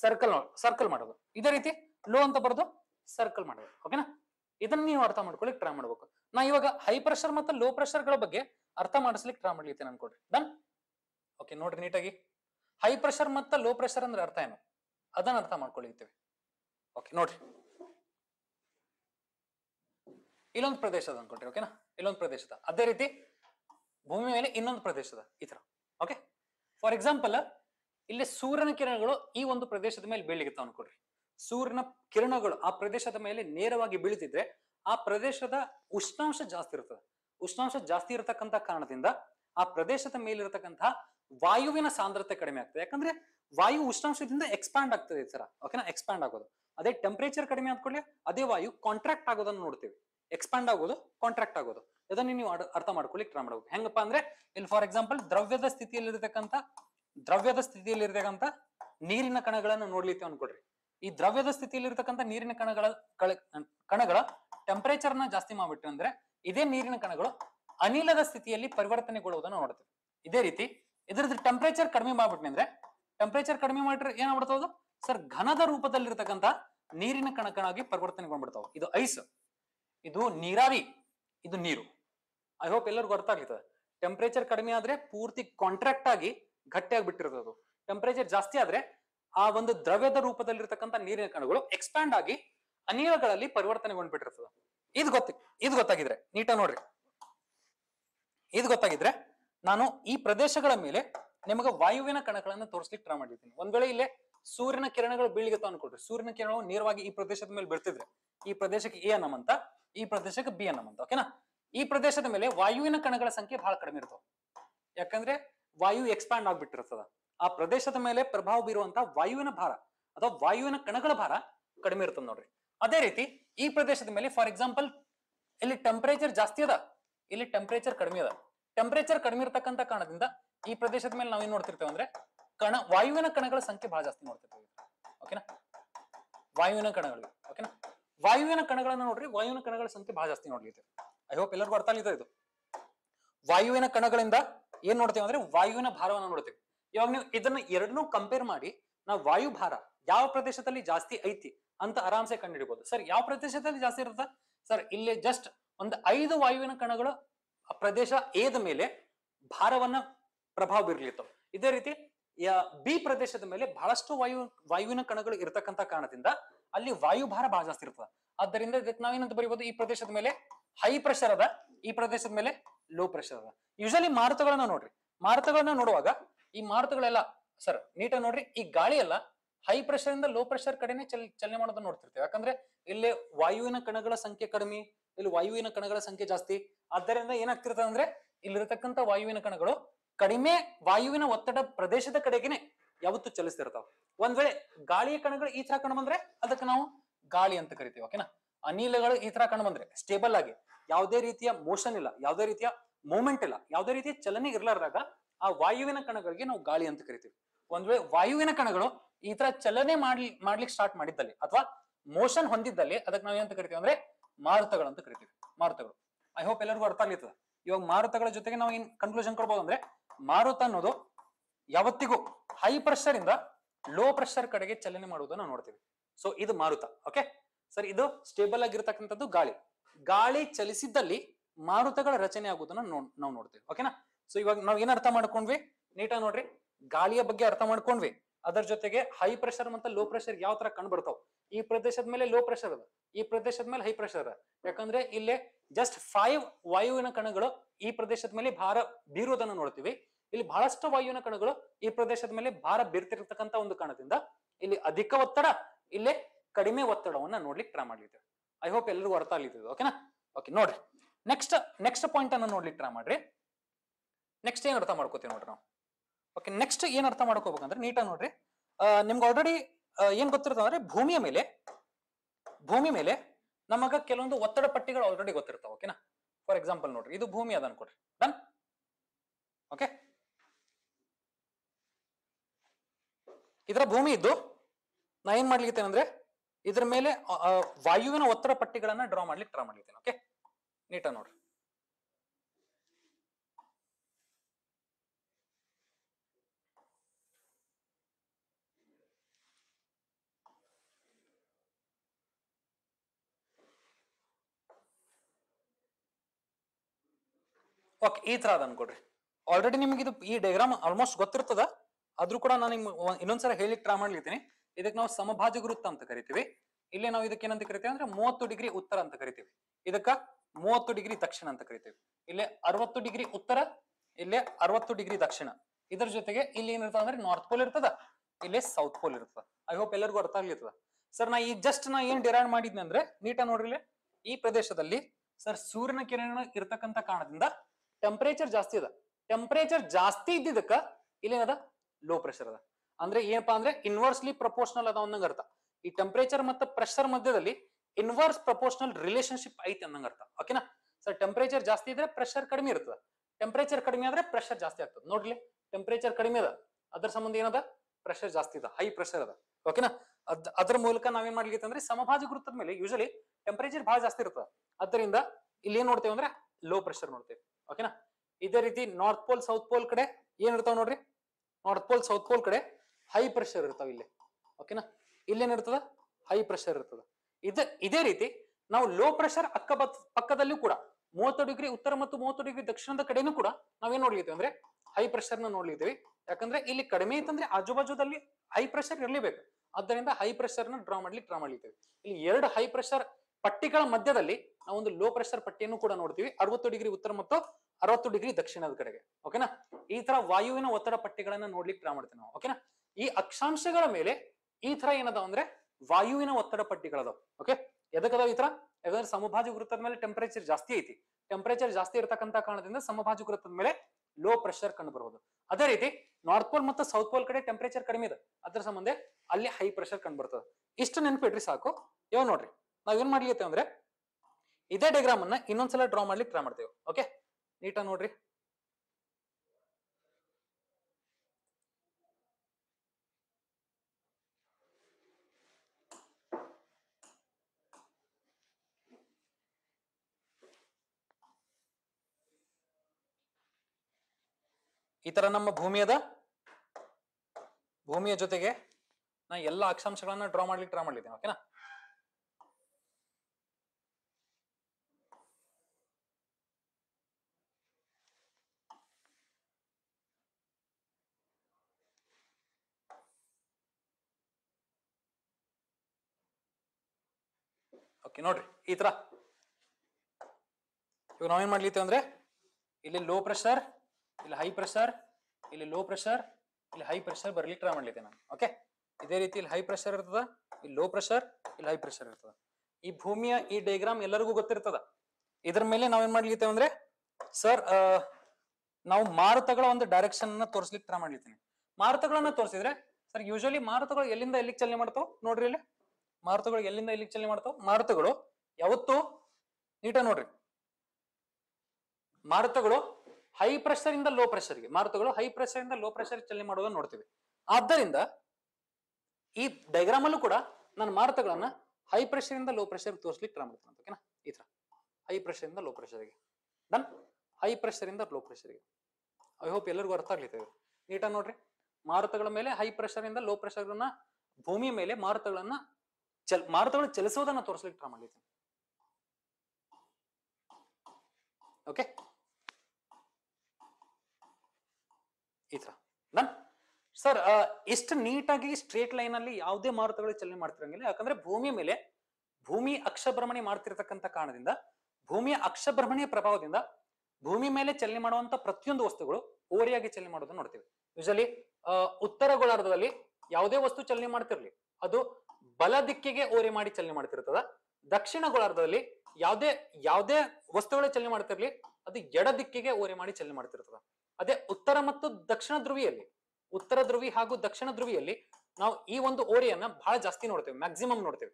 ಸರ್ಕಲ್ ಸರ್ಕಲ್ ಮಾಡೋದು ಇದೇ ರೀತಿ ಲೋ ಅಂತ ಬರೋದು ಸರ್ಕಲ್ ಮಾಡೋದು ಓಕೆನಾ ಇದನ್ನ ನೀವು ಅರ್ಥ ಮಾಡ್ಕೊಳ್ಳಿಕ್ ಟ್ರೈ ಮಾಡ್ಬೇಕು ನಾ ಇವಾಗ ಹೈ ಪ್ರೆಷರ್ ಮತ್ತು ಲೋ ಪ್ರೆಷರ್ ಗಳ ಬಗ್ಗೆ ಅರ್ಥ ಮಾಡಿಸ್ಲಿಕ್ಕೆ ಟ್ರೈ ಮಾಡ್ಲಿತ್ತೇನೆ ಅನ್ಕೊಡ್ರಿ ಡನ್ ಓಕೆ ನೋಡ್ರಿ ನೀಟಾಗಿ ಹೈ ಪ್ರೆಷರ್ ಮತ್ತು ಲೋ ಪ್ರೆಷರ್ ಅಂದ್ರೆ ಅರ್ಥ ಏನು ಅದನ್ನ ಅರ್ಥ ಮಾಡ್ಕೊಳ್ಳಿತ್ತೇವೆ ಓಕೆ ನೋಡ್ರಿ ಇಲ್ಲೊಂದು ಪ್ರದೇಶದ ಅನ್ಕೊಟ್ರಿ ಓಕೆನಾ ಇಲ್ಲೊಂದು ಪ್ರದೇಶದ ಅದೇ ರೀತಿ ಭೂಮಿ ಮೇಲೆ ಇನ್ನೊಂದು ಪ್ರದೇಶದ ಈ ತರ ಓಕೆ ಫಾರ್ ಎಕ್ಸಾಂಪಲ್ ಇಲ್ಲಿ ಸೂರ್ಯನ ಕಿರಣಗಳು ಈ ಒಂದು ಪ್ರದೇಶದ ಮೇಲೆ ಬೀಳಿಗತ್ತ ಅನ್ಕೊಡ್ರಿ ಸೂರ್ಯನ ಕಿರಣಗಳು ಆ ಪ್ರದೇಶದ ಮೇಲೆ ನೇರವಾಗಿ ಬೀಳ್ತಿದ್ರೆ ಆ ಪ್ರದೇಶದ ಉಷ್ಣಾಂಶ ಜಾಸ್ತಿ ಇರ್ತದೆ ಉಷ್ಣಾಂಶ ಜಾಸ್ತಿ ಇರತಕ್ಕಂತ ಕಾರಣದಿಂದ ಆ ಪ್ರದೇಶದ ಮೇಲಿರತಕ್ಕಂತಹ ವಾಯುವಿನ ಸಾಂದ್ರತೆ ಕಡಿಮೆ ಆಗ್ತದೆ ಯಾಕಂದ್ರೆ ವಾಯು ಉಷ್ಣಾಂಶದಿಂದ ಎಕ್ಸ್ಪ್ಯಾಂಡ್ ಆಗ್ತದೆ ಈ ತರ ಓಕೆನಾ ಎಕ್ಸ್ಪ್ಯಾಂಡ್ ಆಗೋದು ಅದೇ ಟೆಂಪರೇಚರ್ ಕಡಿಮೆ ಆದ್ಕೊಳ್ಳಿ ಅದೇ ವಾಯು ಕಾಂಟ್ರಾಕ್ಟ್ ಆಗೋದನ್ನ ನೋಡ್ತೀವಿ ಎಕ್ಸ್ಪಾಂಡ್ ಆಗೋದು ಕಾಂಟ್ರಾಕ್ಟ್ ಆಗೋದು ಇದನ್ನ ನೀವು ಅರ್ಥ ಮಾಡ್ಕೊಳ್ಳಿ ಟ್ರೈ ಮಾಡಬೇಕು ಹೆಂಗಪ್ಪ ಅಂದ್ರೆ ಇಲ್ಲಿ ಫಾರ್ ಎಕ್ಸಾಂಪಲ್ ದ್ರವ್ಯದ ಸ್ಥಿತಿಯಲ್ಲಿ ಇರತಕ್ಕಂತ ದ್ರವ್ಯದ ಸ್ಥಿತಿಯಲ್ಲಿರ್ತಕ್ಕಂಥ ನೀರಿನ ಕಣಗಳನ್ನು ನೋಡ್ಲಿಕ್ಕೆ ಅನ್ಕೊಡ್ರಿ ಈ ದ್ರವ್ಯದ ಸ್ಥಿತಿಯಲ್ಲಿ ಇರತಕ್ಕಂಥ ನೀರಿನ ಕಣಗಳ ಕಣಗಳ ಟೆಂಪರೇಚರ್ನ ಜಾಸ್ತಿ ಮಾಡ್ಬಿಟ್ಟು ಅಂದ್ರೆ ಇದೇ ನೀರಿನ ಕಣಗಳು ಅನಿಲದ ಸ್ಥಿತಿಯಲ್ಲಿ ಪರಿವರ್ತನೆಗೊಳ್ಳುವುದನ್ನು ನೋಡ್ತೀವಿ ಇದೇ ರೀತಿ ಇದ್ರದ್ದು ಟೆಂಪರೇಚರ್ ಕಡಿಮೆ ಮಾಡ್ಬಿಟ್ಟು ಅಂದ್ರೆ ಟೆಂಪರೇಚರ್ ಕಡಿಮೆ ಮಾಡಿದ್ರೆ ಏನಾಗ್ಬಿಡ್ತಾವದು ಸರ್ ಘನದ ರೂಪದಲ್ಲಿರ್ತಕ್ಕಂಥ ನೀರಿನ ಕಣಕಣಾಗಿ ಪರಿವರ್ತನೆಗೊಂಡ್ಬಿಡ್ತಾವ ಇದು ಐಸ್ ಇದು ನೀರಾವಿ ಇದು ನೀರು ಐ ಹೋಪ್ ಎಲ್ಲರಿಗೂ ಅರ್ಥ ಆಗ್ಲಿತ್ತದೆ ಟೆಂಪರೇಚರ್ ಕಡಿಮೆ ಆದ್ರೆ ಪೂರ್ತಿ ಕಾಂಟ್ರಾಕ್ಟ್ ಆಗಿ ಗಟ್ಟಿಯಾಗಿ ಅದು ಟೆಂಪರೇಚರ್ ಜಾಸ್ತಿ ಆದ್ರೆ ಆ ಒಂದು ದ್ರವ್ಯದ ರೂಪದಲ್ಲಿರ್ತಕ್ಕಂಥ ನೀರಿನ ಕಣಗಳು ಎಕ್ಸ್ಪ್ಯಾಂಡ್ ಆಗಿ ಅನಿಲಗಳಲ್ಲಿ ಪರಿವರ್ತನೆಗೊಂಡ್ಬಿಟ್ಟಿರ್ತದೆ ಇದು ಗೊತ್ತಿ ಇದು ಗೊತ್ತಾಗಿದ್ರೆ ನೀಟ ನೋಡ್ರಿ ಇದು ಗೊತ್ತಾಗಿದ್ರೆ ನಾನು ಈ ಪ್ರದೇಶಗಳ ಮೇಲೆ ನಿಮಗೆ ವಾಯುವಿನ ಕಣಗಳನ್ನು ತೋರಿಸ್ಲಿಕ್ಕೆ ಟ್ರೈ ಮಾಡಿದ್ದೀನಿ ಒಂದ್ ವೇಳೆ ಇಲ್ಲೇ ಸೂರ್ಯನ ಕಿರಣಗಳು ಬೀಳಿಗೆ ಅನ್ಕೊಳ್ರಿ ಸೂರ್ಯನ ಕಿರಣವು ನೇರವಾಗಿ ಈ ಪ್ರದೇಶದ ಮೇಲೆ ಬೀಳ್ತಿದ್ರೆ ಈ ಪ್ರದೇಶಕ್ಕೆ ಎ ಅಂತ ಈ ಪ್ರದೇಶಕ್ಕೆ ಬಿ ಅನ್ನಮಂತ ಓಕೆನಾ ಈ ಪ್ರದೇಶದ ಮೇಲೆ ವಾಯುವಿನ ಕಣಗಳ ಸಂಖ್ಯೆ ಬಹಳ ಕಡಿಮೆ ಇರ್ತಾವ ಯಾಕಂದ್ರೆ ವಾಯು ಎಕ್ಸ್ಪಾಂಡ್ ಆಗ್ಬಿಟ್ಟಿರ್ತದ ಆ ಪ್ರದೇಶದ ಮೇಲೆ ಪ್ರಭಾವ ಬೀರುವಂತಹ ವಾಯುವಿನ ಭಾರ ಅಥವಾ ವಾಯುವಿನ ಕಣಗಳ ಭಾರ ಕಡಿಮೆ ಇರ್ತದೆ ನೋಡ್ರಿ ಅದೇ ರೀತಿ ಈ ಪ್ರದೇಶದ ಮೇಲೆ ಫಾರ್ ಎಕ್ಸಾಂಪಲ್ ಇಲ್ಲಿ ಟೆಂಪರೇಚರ್ ಜಾಸ್ತಿ ಅದ ಇಲ್ಲಿ ಟೆಂಪರೇಚರ್ ಕಡಿಮೆ ಅದ ಟೆಂಪರೇಚರ್ ಕಡಿಮೆ ಇರತಕ್ಕಂತ ಕಾರಣದಿಂದ ಈ ಪ್ರದೇಶದ ಮೇಲೆ ನಾವೇನ್ ನೋಡ್ತಿರ್ತೇವೆ ಅಂದ್ರೆ ಕಣ ವಾಯುವಿನ ಕಣಗಳ ಸಂಖ್ಯೆ ಬಹಳ ಜಾಸ್ತಿ ನೋಡ್ತಿರ್ತೇವೆ ಓಕೆನಾ ವಾಯುವಿನ ಕಣಗಳು ಓಕೆನಾ ವಾಯುವಿನ ಕಣಗಳನ್ನ ನೋಡ್ರಿ ವಾಯುವಿನ ಕಣಗಳ ಸಂಖ್ಯೆ ಬಹಳ ಜಾಸ್ತಿ ನೋಡ್ಲಿಕ್ಕೆ ಐ ಹೋಪ್ ಎಲ್ಲರಿಗೂ ಅರ್ಥ ಇದು ವಾಯುವಿನ ಕಣಗಳಿಂದ ಏನ್ ನೋಡ್ತೇವೆ ಅಂದ್ರೆ ವಾಯುವಿನ ಭಾರವನ್ನು ನೋಡ್ತೇವೆ ಇವಾಗ ನೀವು ಇದನ್ನ ಎರಡನ್ನೂ ಕಂಪೇರ್ ಮಾಡಿ ನಾವು ವಾಯುಭಾರ ಭಾರ ಯಾವ ಪ್ರದೇಶದಲ್ಲಿ ಜಾಸ್ತಿ ಐತಿ ಅಂತ ಆರಾಮ್ಸೆ ಕಂಡು ಸರ್ ಯಾವ ಪ್ರದೇಶದಲ್ಲಿ ಜಾಸ್ತಿ ಇರುತ್ತ ಸರ್ ಇಲ್ಲಿ ಜಸ್ಟ್ ಒಂದು ಐದು ವಾಯುವಿನ ಕಣಗಳು ಪ್ರದೇಶ ಏದ ಮೇಲೆ ಭಾರವನ್ನ ಪ್ರಭಾವ ಬೀರ್ಲಿತ್ತು ಇದೇ ರೀತಿ ಬಿ ಪ್ರದೇಶದ ಮೇಲೆ ಬಹಳಷ್ಟು ವಾಯು ವಾಯುವಿನ ಕಣಗಳು ಇರತಕ್ಕಂತ ಕಾರಣದಿಂದ ಅಲ್ಲಿ ವಾಯುಭಾರ ಬಹಳ ಜಾಸ್ತಿ ಇರ್ತದೆ ಆದ್ದರಿಂದ ಇದಕ್ಕೆ ನಾವೇನಂತ ಬರೀಬಹುದು ಈ ಪ್ರದೇಶದ ಮೇಲೆ ಹೈ ಪ್ರೆಷರ್ ಅದ ಈ ಪ್ರದೇಶದ ಮೇಲೆ ಲೋ ಪ್ರೆಷರ್ ಅದ ಯೂಶಲಿ ಮಾರುತಗಳನ್ನ ನೋಡ್ರಿ ಮಾರುತಗಳನ್ನ ನೋಡುವಾಗ ಈ ಮಾರುತಗಳೆಲ್ಲ ಸರ್ ನೀಟಾಗಿ ನೋಡ್ರಿ ಈ ಗಾಳಿ ಎಲ್ಲ ಹೈ ಪ್ರೆಷರ್ ಇಂದ ಲೋ ಪ್ರೆಷರ್ ಕಡೆನೆ ಚಲ್ ಚಲನೆ ಮಾಡೋದನ್ನ ನೋಡ್ತಿರ್ತೇವೆ ಯಾಕಂದ್ರೆ ಇಲ್ಲಿ ವಾಯುವಿನ ಕಣಗಳ ಸಂಖ್ಯೆ ಕಡಿಮೆ ಇಲ್ಲಿ ವಾಯುವಿನ ಕಣಗಳ ಸಂಖ್ಯೆ ಜಾಸ್ತಿ ಆದ್ದರಿಂದ ಏನಾಗ್ತಿರ್ತದೆ ಅಂದ್ರೆ ಇಲ್ಲಿರತಕ್ಕಂಥ ವಾಯುವಿನ ಕಣಗಳು ಕಡಿಮೆ ವಾಯುವಿನ ಒತ್ತಡ ಪ್ರದೇಶದ ಕಡೆಗೆನೆ ಯಾವತ್ತು ಚಲಿಸ್ತಿರ್ತಾವ ಒಂದ್ ವೇಳೆ ಗಾಳಿಯ ಕಣಗಳು ಈ ತರ ಕಣ ಬಂದ್ರೆ ಅದಕ್ಕೆ ನಾವು ಗಾಳಿ ಅಂತ ಕರಿತೀವಿ ಓಕೆನಾ ಅನಿಲಗಳು ಈ ತರ ಕಂಡು ಬಂದ್ರೆ ಸ್ಟೇಬಲ್ ಆಗಿ ಯಾವುದೇ ರೀತಿಯ ಮೋಷನ್ ಇಲ್ಲ ಯಾವುದೇ ರೀತಿಯ ಮೂಮೆಂಟ್ ಇಲ್ಲ ಯಾವುದೇ ರೀತಿಯ ಚಲನೆ ಇರ್ಲಾರ್ದಾಗ ಆ ವಾಯುವಿನ ಕಣಗಳಿಗೆ ನಾವು ಗಾಳಿ ಅಂತ ಕರಿತೀವಿ ಒಂದ್ ವೇಳೆ ವಾಯುವಿನ ಕಣಗಳು ಈ ತರ ಚಲನೆ ಮಾಡ್ಲಿ ಮಾಡ್ಲಿಕ್ಕೆ ಸ್ಟಾರ್ಟ್ ಮಾಡಿದ್ದಲ್ಲಿ ಅಥವಾ ಮೋಷನ್ ಹೊಂದಿದ್ದಲ್ಲಿ ಅದಕ್ಕೆ ನಾವ್ ಏನಂತ ಕರಿತೀವಿ ಅಂದ್ರೆ ಮಾರುತಗಳು ಅಂತ ಕರಿತೀವಿ ಮಾರುತಗಳು ಐ ಹೋಪ್ ಎಲ್ಲರಿಗೂ ಅರ್ಥ ಆಗ್ಲಿತ್ತದ ಇವಾಗ ಮಾರುತಗಳ ಜೊತೆಗೆ ನಾವು ಏನ್ ಕನ್ಕ್ಲೂಷನ್ ಕೊಡ್ಬೋದು ಅಂದ್ರೆ ಮಾರುತ ಅನ್ನೋದು ಯಾವತ್ತಿಗೂ ಹೈ ಪ್ರೆಷರ್ ಇಂದ ಲೋ ಪ್ರೆಷರ್ ಕಡೆಗೆ ಚಲನೆ ಮಾಡುವುದನ್ನು ನೋಡ್ತೀವಿ ಸೊ ಇದು ಮಾರುತ ಓಕೆ ಸರಿ ಇದು ಸ್ಟೇಬಲ್ ಆಗಿರ್ತಕ್ಕಂಥದ್ದು ಗಾಳಿ ಗಾಳಿ ಚಲಿಸಿದ್ದಲ್ಲಿ ಮಾರುತಗಳ ರಚನೆ ಆಗುವುದನ್ನ ನಾವು ನೋಡ್ತೇವೆ ಓಕೆನಾ ಸೊ ಇವಾಗ ನಾವು ಏನ್ ಅರ್ಥ ಮಾಡ್ಕೊಂಡ್ವಿ ನೀಟಾಗಿ ನೋಡ್ರಿ ಗಾಳಿಯ ಬಗ್ಗೆ ಅರ್ಥ ಮಾಡ್ಕೊಂಡ್ವಿ ಅದರ ಜೊತೆಗೆ ಹೈ ಪ್ರೆಷರ್ ಮತ್ತೆ ಲೋ ಪ್ರೆಷರ್ ಯಾವ ತರ ಕಂಡು ಬರ್ತಾವ್ ಈ ಪ್ರದೇಶದ ಮೇಲೆ ಲೋ ಪ್ರೆಷರ್ ಅದ ಈ ಪ್ರದೇಶದ ಮೇಲೆ ಹೈ ಪ್ರೆಷರ್ ಅದ ಯಾಕಂದ್ರೆ ಇಲ್ಲಿ ಜಸ್ಟ್ ಫೈವ್ ವಾಯುವಿನ ಕಣಗಳು ಈ ಪ್ರದೇಶದ ಮೇಲೆ ಭಾರ ಬೀರುವುದನ್ನು ನೋಡ್ತೀವಿ ಇಲ್ಲಿ ಬಹಳಷ್ಟು ವಾಯುವಿನ ಕಣಗಳು ಈ ಪ್ರದೇಶದ ಮೇಲೆ ಭಾರ ಬೀರ್ತಿರ್ತಕ್ಕಂತ ಒಂದು ಕಣದಿಂದ ಇಲ್ಲಿ ಅಧಿಕ ಒತ್ತಡ ಇಲ್ಲಿ ಕಡಿಮೆ ಒತ್ತಡವನ್ನು ನೋಡ್ಲಿಕ್ಕೆ ಟ್ರೈ ಮಾಡ್ಲಿದ್ದೇವೆ ಐ ಹೋಪ್ ಎಲ್ಲರಿಗೂ ಅರ್ಥ ಆಗ್ಲಿದ್ದು ಓಕೆನಾ ಓಕೆ ನೋಡ್ರಿ ನೆಕ್ಸ್ಟ್ ನೆಕ್ಸ್ಟ್ ಪಾಯಿಂಟ್ ಅನ್ನು ನೋಡ್ಲಿಕ್ಕೆ ಟ್ರೈ ಮಾಡ್ರಿ ನೆಕ್ಸ್ಟ್ ಏನ್ ಅರ್ಥ ಮಾಡ್ಕೋತೀವಿ ನೋಡ್ರಿ ನಾವು ಓಕೆ ನೆಕ್ಸ್ಟ್ ಏನ್ ಅರ್ಥ ಮಾಡ್ಕೋಬೇಕಂದ್ರೆ ನೀಟಾಗಿ ನೋಡ್ರಿ ನಿಮ್ಗೆ ಆಲ್ರೆಡಿ ಏನ್ ಗೊತ್ತಿರ್ತವೆ ಭೂಮಿಯ ಮೇಲೆ ಭೂಮಿ ಮೇಲೆ ನಮಗ ಕೆಲವೊಂದು ಒತ್ತಡ ಪಟ್ಟಿಗಳು ಆಲ್ರೆಡಿ ಗೊತ್ತಿರ್ತಾವೆ ಓಕೆನಾ ಫಾರ್ ಎಕ್ಸಾಂಪಲ್ ನೋಡ್ರಿ ಇದು ಭೂಮಿ ಅದ ಅನ್ಕೊಡ್ರಿ ಡನ್ ಓಕೆ ಇದರ ಭೂಮಿ ಇದ್ದು ನಾ ಏನ್ ಮಾಡ್ಲಿಕ್ಕೆ ಅಂದ್ರೆ ಇದ್ರ ಮೇಲೆ ವಾಯುವಿನ ಒತ್ತಡ ಪಟ್ಟಿಗಳನ್ನ ಡ್ರಾ ಮಾಡ್ಲಿಕ್ಕೆ ಟ್ರಾ ಮಾಡಿದ್ದೇನೆ ಓಕೆ ನೀಟ ನೋಡ್ರಿ ಓಕೆ ಈ ತರ ಅದ ಅನ್ಕೊಡ್ರಿ ಆಲ್ರೆಡಿ ನಿಮ್ಗೆ ಇದು ಈ ಡೈಗ್ರಾಮ್ ಆಲ್ಮೋಸ್ಟ್ ಗೊತ್ತಿರ್ತದ ಆದ್ರೂ ಕೂಡ ನಾನು ನಿಮ್ಗೆ ಇನ್ನೊಂದ್ಸಲ ಹೇಳಿ ಟ್ರಾ ಮಾಡ್ಲಿದ್ದೀನಿ ಇದಕ್ಕೆ ನಾವು ಸಮಭಾಜ ವೃತ್ತ ಅಂತ ಕರಿತೀವಿ ಇಲ್ಲಿ ನಾವು ಇದಕ್ಕೆ ಏನಂತ ಕರಿತೀವಿ ಅಂದ್ರೆ ಮೂವತ್ತು ಡಿಗ್ರಿ ಉತ್ತರ ಅಂತ ಕರಿತೀವಿ ಇದಕ್ಕ ಮೂವತ್ತು ಡಿಗ್ರಿ ದಕ್ಷಿಣ ಅಂತ ಕರಿತೀವಿ ಇಲ್ಲಿ ಅರವತ್ತು ಡಿಗ್ರಿ ಉತ್ತರ ಇಲ್ಲಿ ಅರವತ್ತು ಡಿಗ್ರಿ ದಕ್ಷಿಣ ಇದರ ಜೊತೆಗೆ ಇಲ್ಲಿ ಏನಿರ್ತದ ಅಂದ್ರೆ ನಾರ್ತ್ ಪೋಲ್ ಇರ್ತದ ಇಲ್ಲಿ ಸೌತ್ ಪೋಲ್ ಇರ್ತದ ಐ ಹೋಪ್ ಎಲ್ಲರಿಗೂ ಅರ್ಥ ಆಗ್ಲಿರ್ತದ ಸರ್ ನಾ ಈ ಜಸ್ಟ್ ನಾ ಏನ್ ಡಿರೈವ್ ಮಾಡಿದ್ನಿ ಅಂದ್ರೆ ನೀಟ ನೋಡ್ರಿ ಈ ಪ್ರದೇಶದಲ್ಲಿ ಸರ್ ಸೂರ್ಯನ ಕಿರಣ ಇರತಕ್ಕಂತ ಕಾರಣದಿಂದ ಟೆಂಪರೇಚರ್ ಜಾಸ್ತಿ ಅದ ಟೆಂಪರೇಚರ್ ಜಾಸ್ತಿ ಇದ್ದಿದ್ದಕ್ಕ ಇಲ್ಲೇನದ ಲೋ ಪ್ರೆಷರ್ ಅದ ಅಂದ್ರೆ ಏನಪ್ಪಾ ಅಂದ್ರೆ ಇನ್ವರ್ಸ್ಲಿ ಪ್ರಪೋರ್ಷನಲ್ ಅದ ಅನ್ನಂಗ ಅರ್ಥ ಈ ಟೆಂಪರೇಚರ್ ಮತ್ತು ಪ್ರೆಷರ್ ಮಧ್ಯದಲ್ಲಿ ಇನ್ವರ್ಸ್ ಪ್ರಪೋರ್ಷನಲ್ ರಿಲೇಷನ್ಶಿಪ್ ಐತಿ ಅನ್ನಂಗ ಅರ್ಥ ಓಕೆನಾ ಸರ್ ಟೆಂಪರೇಚರ್ ಜಾಸ್ತಿ ಇದ್ರೆ ಪ್ರೆಷರ್ ಕಡಿಮೆ ಇರ್ತದ ಟೆಂಪರೇಚರ್ ಕಡಿಮೆ ಆದ್ರೆ ಪ್ರೆಷರ್ ಜಾಸ್ತಿ ಆಗ್ತದೆ ನೋಡ್ಲಿ ಟೆಂಪರೇಚರ್ ಕಡಿಮೆ ಅದ ಅದ್ರ ಸಂಬಂಧ ಏನದ ಪ್ರೆಷರ್ ಜಾಸ್ತಿ ಅದ ಹೈ ಪ್ರೆಷರ್ ಅದ ಓಕೆನಾ ಅದ್ ಅದ್ರ ಮೂಲಕ ನಾವೇನ್ ಮಾಡ್ಲಿಕ್ಕೆ ಅಂದ್ರೆ ಸಮಭಾಜ ಗುರುತದ ಮೇಲೆ ಯೂಶಲಿ ಟೆಂಪರೇಚರ್ ಬಹಳ ಜಾಸ್ತಿ ಇರ್ತದ ಅದರಿಂದ ಇಲ್ಲಿ ಏನ್ ನೋಡ್ತೇವೆ ಅಂದ್ರೆ ಲೋ ಪ್ರೆಷರ್ ನೋಡ್ತೇವೆ ಓಕೆನಾ ಇದೇ ರೀತಿ ನಾರ್ತ್ ಪೋಲ್ ಸೌತ್ ಪೋಲ್ ಕಡೆ ಏನ್ ಇರ್ತಾವ ನೋಡ್ರಿ ನಾರ್ತ್ ಪೋಲ್ ಸೌತ್ ಪೋಲ್ ಕಡೆ ಹೈ ಪ್ರೆಷರ್ ಇರ್ತಾವ ಇಲ್ಲಿ ಓಕೆನಾ ಇಲ್ಲೇನಿರ್ತದ ಹೈ ಪ್ರೆಷರ್ ಇರ್ತದ ಇದ ಇದೇ ರೀತಿ ನಾವು ಲೋ ಪ್ರೆಷರ್ ಅಕ್ಕ ಪಕ್ಕದಲ್ಲೂ ಕೂಡ ಮೂವತ್ತು ಡಿಗ್ರಿ ಉತ್ತರ ಮತ್ತು ಮೂವತ್ತು ಡಿಗ್ರಿ ದಕ್ಷಿಣದ ಕಡೆನೂ ಕೂಡ ನಾವೇನ್ ನೋಡ್ಲಿದ್ದೇವೆ ಅಂದ್ರೆ ಹೈ ಪ್ರೆಷರ್ ನ ನೋಡ್ಲಿದ್ದೀವಿ ಯಾಕಂದ್ರೆ ಇಲ್ಲಿ ಕಡಿಮೆ ಇತ್ತಂದ್ರೆ ಬಾಜುದಲ್ಲಿ ಹೈ ಪ್ರೆಷರ್ ಇರ್ಲಿಬೇಕು ಆದ್ದರಿಂದ ಹೈ ಪ್ರೆಷರ್ ನ ಡ್ರಾ ಮಾಡ್ಲಿಕ್ಕೆ ಡ್ರಾ ಮಾಡ್ಲಿದ್ದೇವೆ ಇಲ್ಲಿ ಎರಡು ಹೈ ಪ್ರೆಷರ್ ಪಟ್ಟಿಗಳ ಮಧ್ಯದಲ್ಲಿ ನಾವು ಒಂದು ಲೋ ಪ್ರೆಷರ್ ಪಟ್ಟಿಯನ್ನು ಕೂಡ ನೋಡ್ತೀವಿ ಅರವತ್ತು ಡಿಗ್ರಿ ಉತ್ತರ ಮತ್ತು ಅರವತ್ತು ಡಿಗ್ರಿ ದಕ್ಷಿಣದ ಕಡೆಗೆ ಓಕೆನಾ ಈ ತರ ವಾಯುವಿನ ಒತ್ತಡ ಪಟ್ಟಿಗಳನ್ನ ನೋಡ್ಲಿಕ್ಕೆ ಡ್ರಾ ಮಾಡ್ತೇವೆ ನಾವು ಓಕೆನಾ ಈ ಅಕ್ಷಾಂಶಗಳ ಮೇಲೆ ಈ ತರ ಏನದ ಅಂದ್ರೆ ವಾಯುವಿನ ಒತ್ತಡ ಪಟ್ಟಿಗಳದಾವ ಓಕೆ ಎದಕ್ಕದಾವ್ ಈ ತರ ಯಾಕಂದ್ರೆ ಸಮಭಾಜು ವೃತ್ತದ ಮೇಲೆ ಟೆಂಪರೇಚರ್ ಜಾಸ್ತಿ ಐತಿ ಟೆಂಪರೇಚರ್ ಜಾಸ್ತಿ ಇರತಕ್ಕಂತ ಕಾರಣದಿಂದ ಸಮಭಾಜು ವೃತ್ತದ ಮೇಲೆ ಲೋ ಪ್ರೆಷರ್ ಕಂಡು ಬರಬಹುದು ಅದೇ ರೀತಿ ನಾರ್ತ್ ಪೋಲ್ ಮತ್ತು ಸೌತ್ ಪೋಲ್ ಕಡೆ ಟೆಂಪರೇಚರ್ ಕಡಿಮೆ ಇದೆ ಅದ್ರ ಸಂಬಂಧ ಅಲ್ಲಿ ಹೈ ಪ್ರೆಷರ್ ಕಂಡು ಬರ್ತದೆ ಇಷ್ಟು ನೆನ್ಪಿಡ್ರಿ ಸಾಕು ಇವ್ ನೋಡ್ರಿ ನಾವ್ ಏನ್ ಮಾಡ್ಲಿಕ್ಕೆ ಅಂದ್ರೆ ಇದೇ ಡೈಗ್ರಾಮ್ ಅನ್ನ ಇನ್ನೊಂದ್ಸಲ ಡ್ರಾ ಮಾಡ್ಲಿಕ್ಕೆ ಟ್ರೈ ಮಾಡ್ತೇವೆ ಓಕೆ ನೀಟಾ ನೋಡ್ರಿ ಈ ತರ ನಮ್ಮ ಭೂಮಿಯದ ಭೂಮಿಯ ಜೊತೆಗೆ ನಾ ಎಲ್ಲ ಅಕ್ಷಾಂಶಗಳನ್ನ ಡ್ರಾ ಮಾಡ್ಲಿಕ್ಕೆ ಟ್ರಾ ಮಾಡ್ಲಿದ್ದೇನೆ ಓಕೆನಾ ಓಕೆ ನೋಡ್ರಿ ಈ ತರ ಇವಾಗ ನಾವೇನ್ ಮಾಡ್ಲಿತ್ತೇವೆ ಅಂದ್ರೆ ಇಲ್ಲಿ ಲೋ ಪ್ರೆಷರ್ ಇಲ್ಲಿ ಹೈ ಪ್ರೆಷರ್ ಇಲ್ಲಿ ಲೋ ಪ್ರೆಷರ್ ಇಲ್ಲಿ ಹೈ ಪ್ರೆಷರ್ ಬರ್ಲಿಕ್ಕೆ ಟ್ರೈ ಮಾಡ್ಲಿಕ್ಕೆ ನಾನು ಓಕೆ ಇದೇ ರೀತಿ ಇಲ್ಲಿ ಹೈ ಪ್ರೆಷರ್ ಇರ್ತದ ಇಲ್ಲಿ ಲೋ ಪ್ರೆಷರ್ ಇಲ್ಲಿ ಹೈ ಪ್ರೆಷರ್ ಇರ್ತದ ಈ ಭೂಮಿಯ ಈ ಡೈಗ್ರಾಮ್ ಎಲ್ಲರಿಗೂ ಗೊತ್ತಿರ್ತದ ಇದ್ರ ಮೇಲೆ ನಾವೇನ್ ಮಾಡ್ಲಿಕ್ಕೆ ಅಂದ್ರೆ ಸರ್ ನಾವು ಮಾರುತಗಳ ಒಂದು ಡೈರೆಕ್ಷನ್ ಅನ್ನ ತೋರಿಸ್ಲಿಕ್ಕೆ ಟ್ರೈ ಮಾಡ್ಲಿತ್ತೀನಿ ಮಾರುತಗಳನ್ನ ತೋರಿಸಿದ್ರೆ ಸರ್ ಯೂಶಲಿ ಮಾರುತಗಳು ಎಲ್ಲಿಂದ ಎಲ್ಲಿಗೆ ಚಲನೆ ಮಾಡ್ತಾವ ನೋಡ್ರಿ ಇಲ್ಲಿ ಮಾರುತಗಳು ಎಲ್ಲಿಂದ ಎಲ್ಲಿಗೆ ಚಲನೆ ಮಾಡ್ತಾವ ಮಾರುತಗಳು ಯಾವತ್ತು ನೀಟ ನೋಡ್ರಿ ಮಾರುತಗಳು ಹೈ ಪ್ರೆಷರ್ ಇಂದ ಲೋ ಪ್ರೆಷರ್ಗೆ ಮಾರುತಗಳು ಹೈ ಪ್ರೆಷರ್ ಇಂದ ಲೋ ಪ್ರೆಷರ್ ಚಲನೆ ಮಾಡೋದನ್ನ ನೋಡ್ತೀವಿ ಆದ್ದರಿಂದ ಈ ಡೈಗ್ರಾಮ್ ಅಲ್ಲೂ ಕೂಡ ನಾನು ಮಾರುತಗಳನ್ನ ಹೈ ಪ್ರೆಷರ್ ಇಂದ ಲೋ ಪ್ರೆಷರ್ ತೋರಿಸ್ಲಿಕ್ಕೆ ಟ್ರೈ ಮಾಡ್ತೀನಿ ಓಕೆನಾ ಈ ತರ ಹೈ ಪ್ರೆಷರ್ ಇಂದ ಲೋ ಪ್ರೆಷರ್ಗೆ ಡನ್ ಹೈ ಪ್ರೆಷರ್ ಇಂದ ಲೋ ಪ್ರೆಷರ್ಗೆ ಐ ಹೋಪ್ ಎಲ್ಲರಿಗೂ ಅರ್ಥ ಆಗ್ಲಿಕ್ಕೆ ಇದು ನೀಟಾಗಿ ನೋಡ್ರಿ ಮಾರುತಗಳ ಮೇಲೆ ಹೈ ಪ್ರೆಷರ್ ಇಂದ ಲೋ ಪ್ರೆಷರ್ನ ಭೂಮಿ ಮೇಲೆ ಮಾರುತಗಳನ್ನ ಚಲ್ ಮಾರುತಗಳು ಚಲಿಸೋದನ್ನ ತೋರಿಸ್ಲಿಕ್ಕೆ ಟ್ರೈ ಮಾಡಿದ್ದೀನಿ ಓಕೆ ಈ ತರ ಡನ್ ಸರ್ ಎಷ್ಟು ನೀಟಾಗಿ ಸ್ಟ್ರೇಟ್ ಲೈನ್ ಅಲ್ಲಿ ಯಾವುದೇ ಮಾರುತಗಳು ಚಲನೆ ಮಾಡ್ತಿರಂಗಿಲ್ಲ ಯಾಕಂದ್ರೆ ಭೂಮಿಯ ಮೇಲೆ ಭೂಮಿ ಅಕ್ಷಭ್ರಮಣೆ ಮಾಡ್ತಿರ್ತಕ್ಕಂಥ ಕಾರಣದಿಂದ ಭೂಮಿಯ ಅಕ್ಷಭ್ರಮಣೆಯ ಪ್ರಭಾವದಿಂದ ಭೂಮಿ ಮೇಲೆ ಚಲನೆ ಮಾಡುವಂತ ಪ್ರತಿಯೊಂದು ವಸ್ತುಗಳು ಓರೆಯಾಗಿ ಚಲನೆ ಮಾಡೋದನ್ನ ನೋಡ್ತೀವಿ ಯೂಶಲಿ ಉತ್ತರ ಗೋಳಾರ್ಧದಲ್ಲಿ ಯಾವುದೇ ವಸ್ತು ಚಲನೆ ಮಾಡ್ತಿರ್ಲಿ ಅದು ಬಲ ದಿಕ್ಕಿಗೆ ಓರೆ ಮಾಡಿ ಚಲನೆ ಮಾಡ್ತಿರ್ತದ ದಕ್ಷಿಣ ಗೋಳಾರ್ಧದಲ್ಲಿ ಯಾವುದೇ ಯಾವುದೇ ವಸ್ತುಗಳ ಚಲನೆ ಮಾಡ್ತಿರ್ಲಿ ಅದು ಎಡ ದಿಕ್ಕಿಗೆ ಓರೆ ಮಾಡಿ ಚಲನೆ ಮಾಡ್ತಿರ್ತದ ಅದೇ ಉತ್ತರ ಮತ್ತು ದಕ್ಷಿಣ ಧ್ರುವಿಯಲ್ಲಿ ಉತ್ತರ ಧ್ರುವಿ ಹಾಗೂ ದಕ್ಷಿಣ ಧ್ರುವಿಯಲ್ಲಿ ನಾವು ಈ ಒಂದು ಓರಿಯನ್ನ ಬಹಳ ಜಾಸ್ತಿ ನೋಡ್ತೇವೆ ಮ್ಯಾಕ್ಸಿಮಮ್ ನೋಡ್ತೇವೆ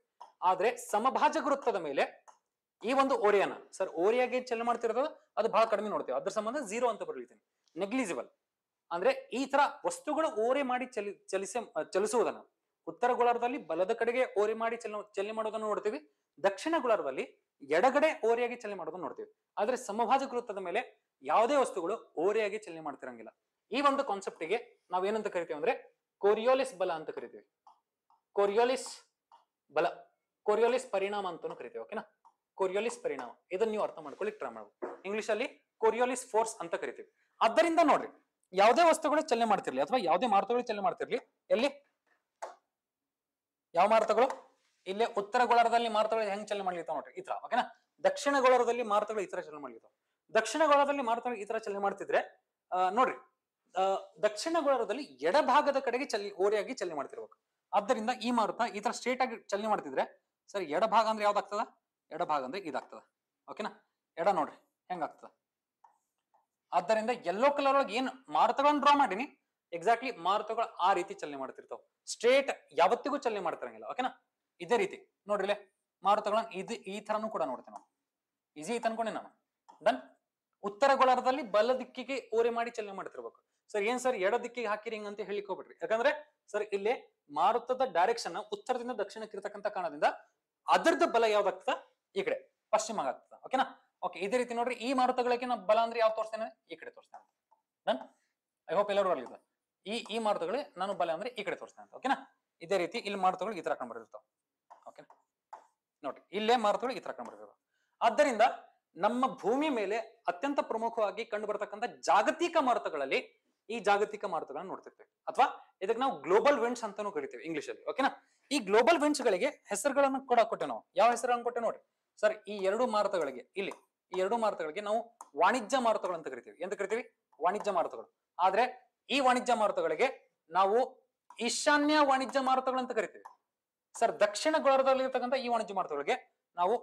ಆದ್ರೆ ಸಮಭಾಜ ವೃತ್ತದ ಮೇಲೆ ಈ ಒಂದು ಓರಿಯನ್ನ ಸರ್ ಓರಿಯಾಗೆ ಚೆಲ್ಲ ಮಾಡ್ತಿರೋದು ಅದು ಬಹಳ ಕಡಿಮೆ ನೋಡ್ತೇವೆ ಅದ್ರ ಸಂಬಂಧ ಜೀರೋ ಅಂತ ಬರೀತೀನಿ ನೆಗ್ಲಿಜಿಬಲ್ ಅಂದ್ರೆ ಈ ತರ ವಸ್ತುಗಳು ಓರೆ ಮಾಡಿ ಚಲಿ ಚಲಿಸ ಚಲಿಸುವುದನ್ನ ಉತ್ತರ ಗೋಳಾರ್ಧದಲ್ಲಿ ಬಲದ ಕಡೆಗೆ ಓರೆ ಮಾಡಿ ಚಲ ಚಲನೆ ಮಾಡೋದನ್ನು ನೋಡ್ತೀವಿ ದಕ್ಷಿಣ ಗೋಳಾರ್ಧದಲ್ಲಿ ಎಡಗಡೆ ಓರೆಯಾಗಿ ಚಲನೆ ಮಾಡೋದನ್ನು ನೋಡ್ತೀವಿ ಆದ್ರೆ ಸಮಭಾಜ ವೃತ್ತದ ಮೇಲೆ ಯಾವುದೇ ವಸ್ತುಗಳು ಓರೆಯಾಗಿ ಚಲನೆ ಮಾಡ್ತಿರಂಗಿಲ್ಲ ಈ ಒಂದು ಕಾನ್ಸೆಪ್ಟ್ಗೆ ಏನಂತ ಕರಿತೀವಿ ಅಂದ್ರೆ ಕೋರಿಯೋಲಿಸ್ ಬಲ ಅಂತ ಕರಿತೀವಿ ಕೋರಿಯೋಲಿಸ್ ಬಲ ಕೋರಿಯೋಲಿಸ್ ಪರಿಣಾಮ ಅಂತಾನು ಕರಿತೀವಿ ಓಕೆನಾ ಕೊರಿಯೋಲಿಸ್ ಪರಿಣಾಮ ಇದನ್ನ ನೀವು ಅರ್ಥ ಮಾಡ್ಕೊಳ್ಳಿ ಟ್ರೈ ಮಾಡಬೇಕು ಇಂಗ್ಲಿಷ್ ಅಲ್ಲಿ ಕೊರಿಯೋಲಿಸ್ ಫೋರ್ಸ್ ಅಂತ ಕರಿತೀವಿ ಆದ್ದರಿಂದ ನೋಡ್ರಿ ಯಾವುದೇ ವಸ್ತುಗಳು ಚಲನೆ ಮಾಡ್ತಿರ್ಲಿ ಅಥವಾ ಯಾವುದೇ ಮಾರುತಗಳು ಚಲನೆ ಮಾಡ್ತಿರ್ಲಿ ಎಲ್ಲಿ ಯಾವ ಮಾರುತಗಳು ಇಲ್ಲೇ ಉತ್ತರ ಗೋಳಾರದಲ್ಲಿ ಮಾರುತಗಳು ಹೆಂಗ್ ಚಲನೆ ಮಾಡ್ಲಿತ್ತ ನೋಡ್ರಿ ಈ ತರ ಓಕೆನಾ ದಕ್ಷಿಣ ಗೋಳಾರದಲ್ಲಿ ಮಾರುತಗಳು ಈ ತರ ಚಲನೆ ಮಾಡ್ಲಿತಾವ ದಕ್ಷಿಣ ಗೋಳದಲ್ಲಿ ಮಾರುತ ಈ ತರ ಚಲನೆ ಮಾಡ್ತಿದ್ರೆ ನೋಡ್ರಿ ದಕ್ಷಿಣ ಗೋಳದಲ್ಲಿ ಎಡಭಾಗದ ಕಡೆಗೆ ಚಲಿ ಓರೆಯಾಗಿ ಚಲನೆ ಮಾಡ್ತಿರ್ಬೇಕು ಆದ್ದರಿಂದ ಈ ಮಾರುತ ಈ ತರ ಸ್ಟ್ರೇಟ್ ಆಗಿ ಚಲನೆ ಮಾಡ್ತಿದ್ರೆ ಸರಿ ಎಡಭಾಗ ಅಂದ್ರೆ ಯಾವ್ದಾಗ್ತದ ಎಡಭಾಗ ಅಂದ್ರೆ ಇದಾಗ್ತದ ಓಕೆನಾ ಎಡ ನೋಡ್ರಿ ಹೆಂಗಾಗ್ತದ ಆದ್ದರಿಂದ ಎಲ್ಲೋ ಕಲರ್ ಒಳಗೆ ಏನ್ ಮಾರುತಗಳನ್ನ ಡ್ರಾ ಮಾಡಿನಿ ಎಕ್ಸಾಕ್ಟ್ಲಿ ಮಾರುತಗಳು ಆ ರೀತಿ ಚಲನೆ ಮಾಡ್ತಿರ್ತಾವ ಸ್ಟ್ರೇಟ್ ಯಾವತ್ತಿಗೂ ಚಲನೆ ಮಾಡ್ತಿರಂಗಿಲ್ಲ ಓಕೆನಾ ಇದೇ ರೀತಿ ನೋಡ್ರಿಲೆ ಮಾರುತಗಳನ್ನ ಇದು ಈ ತರನು ಕೂಡ ನೋಡ್ತೇವೆ ನಾವು ಈಸಿ ಐತೆ ಅನ್ಕೊಂಡೆ ನಾನು ಡನ್ ಉತ್ತರ ಗೋಳಾರ್ಧದಲ್ಲಿ ಬಲ ದಿಕ್ಕಿಗೆ ಓರೆ ಮಾಡಿ ಚಲನೆ ಮಾಡ್ತಿರ್ಬೇಕು ಸರ್ ಏನ್ ಸರ್ ಎಡ ದಿಕ್ಕಿಗೆ ಹಾಕಿರಿ ಹಿಂಗಂತ ಹೇಳಿ ಹೋಗ್ಬಿಡ್ರಿ ಯಾಕಂದ್ರೆ ಸರ್ ಇಲ್ಲಿ ಮಾರುತದ ಡೈರೆಕ್ಷನ್ ಉತ್ತರದಿಂದ ದಕ್ಷಿಣಕ್ಕೆ ಇರ್ತಕ್ಕಂಥ ಕಾರಣದಿಂದ ಅದರದ ಬಲ ಯಾವ್ದಾಗ್ತದ ಈ ಕಡೆ ಪಶ್ಚಿಮ ಆಗ್ತದ ಓಕೆನಾ ಓಕೆ ಇದೇ ರೀತಿ ನೋಡ್ರಿ ಈ ಮಾರುತಗಳಿಗೆ ನಾವು ಬಲ ಅಂದ್ರೆ ಯಾವ ತೋರಿಸ್ತೇನೆ ಈ ಕಡೆ ತೋರಿಸ್ತೇನೆ ಡನ್ ಐ ಹೋಪ್ ಎಲ್ಲರೂ ಅಲ್ಲಿದ ಈ ಈ ಮಾರುತಗಳೇ ನಾನು ಬಲ ಅಂದ್ರೆ ಈ ಕಡೆ ತೋರಿಸ್ತೇನೆ ಅಂತ ಓಕೆನಾ ಇದೇ ರೀತಿ ಇಲ್ಲಿ ಮಾರುತಗಳು ಈ ತರ ಕಂಡು ಬರ್ತಿರ್ತಾವ ಓಕೆ ನೋಡ್ರಿ ಇಲ್ಲೇ ಮಾರುತಗಳು ಈ ತರ ಕಂಡು ಬರ್ತಿರ್ತಾವ ಆದ್ದರಿಂದ ನಮ್ಮ ಭೂಮಿ ಮೇಲೆ ಅತ್ಯಂತ ಪ್ರಮುಖವಾಗಿ ಕಂಡು ಬರತಕ್ಕಂಥ ಜಾಗತಿಕ ಮಾರುತಗಳಲ್ಲಿ ಈ ಜಾಗತಿಕ ಮಾರುತಗಳನ್ನ ನೋಡ್ತಿರ್ತೇವೆ ಅಥವಾ ಇದಕ್ಕೆ ನಾವು ಗ್ಲೋಬಲ್ ವಿಂಡ್ಸ್ ಅಂತಾನೂ ಕರಿತೀವಿ ಇಂಗ್ಲಿಷ್ ಅಲ್ಲಿ ಓಕೆನಾ ಈ ಗ್ಲೋಬಲ್ ವಿಂಡ್ಸ್ ಗಳಿಗೆ ಹೆಸರುಗಳನ್ನು ಕೂಡ ಕೊಟ್ಟೆ ನಾವು ಯಾವ ಹೆಸರುಗಳನ್ನು ಕೊಟ್ಟೆ ನೋಡಿ ಸರ್ ಈ ಎರಡು ಮಾರುತಗಳಿಗೆ ಇಲ್ಲಿ ಈ ಎರಡು ಮಾರುತಗಳಿಗೆ ನಾವು ವಾಣಿಜ್ಯ ಮಾರುತಗಳು ಅಂತ ಕರಿತೀವಿ ಎಂತ ಕರಿತೀವಿ ವಾಣಿಜ್ಯ ಮಾರುತಗಳು ಆದ್ರೆ ಈ ವಾಣಿಜ್ಯ ಮಾರುತಗಳಿಗೆ ನಾವು ಈಶಾನ್ಯ ವಾಣಿಜ್ಯ ಮಾರುತಗಳು ಅಂತ ಕರಿತೀವಿ ಸರ್ ದಕ್ಷಿಣ ಗೋಳಾರ್ಧದಲ್ಲಿ ಇರ್ತಕ್ಕಂಥ ಈ ವಾಣಿಜ್ಯ ಮಾರುತಗಳಿಗೆ ನಾವು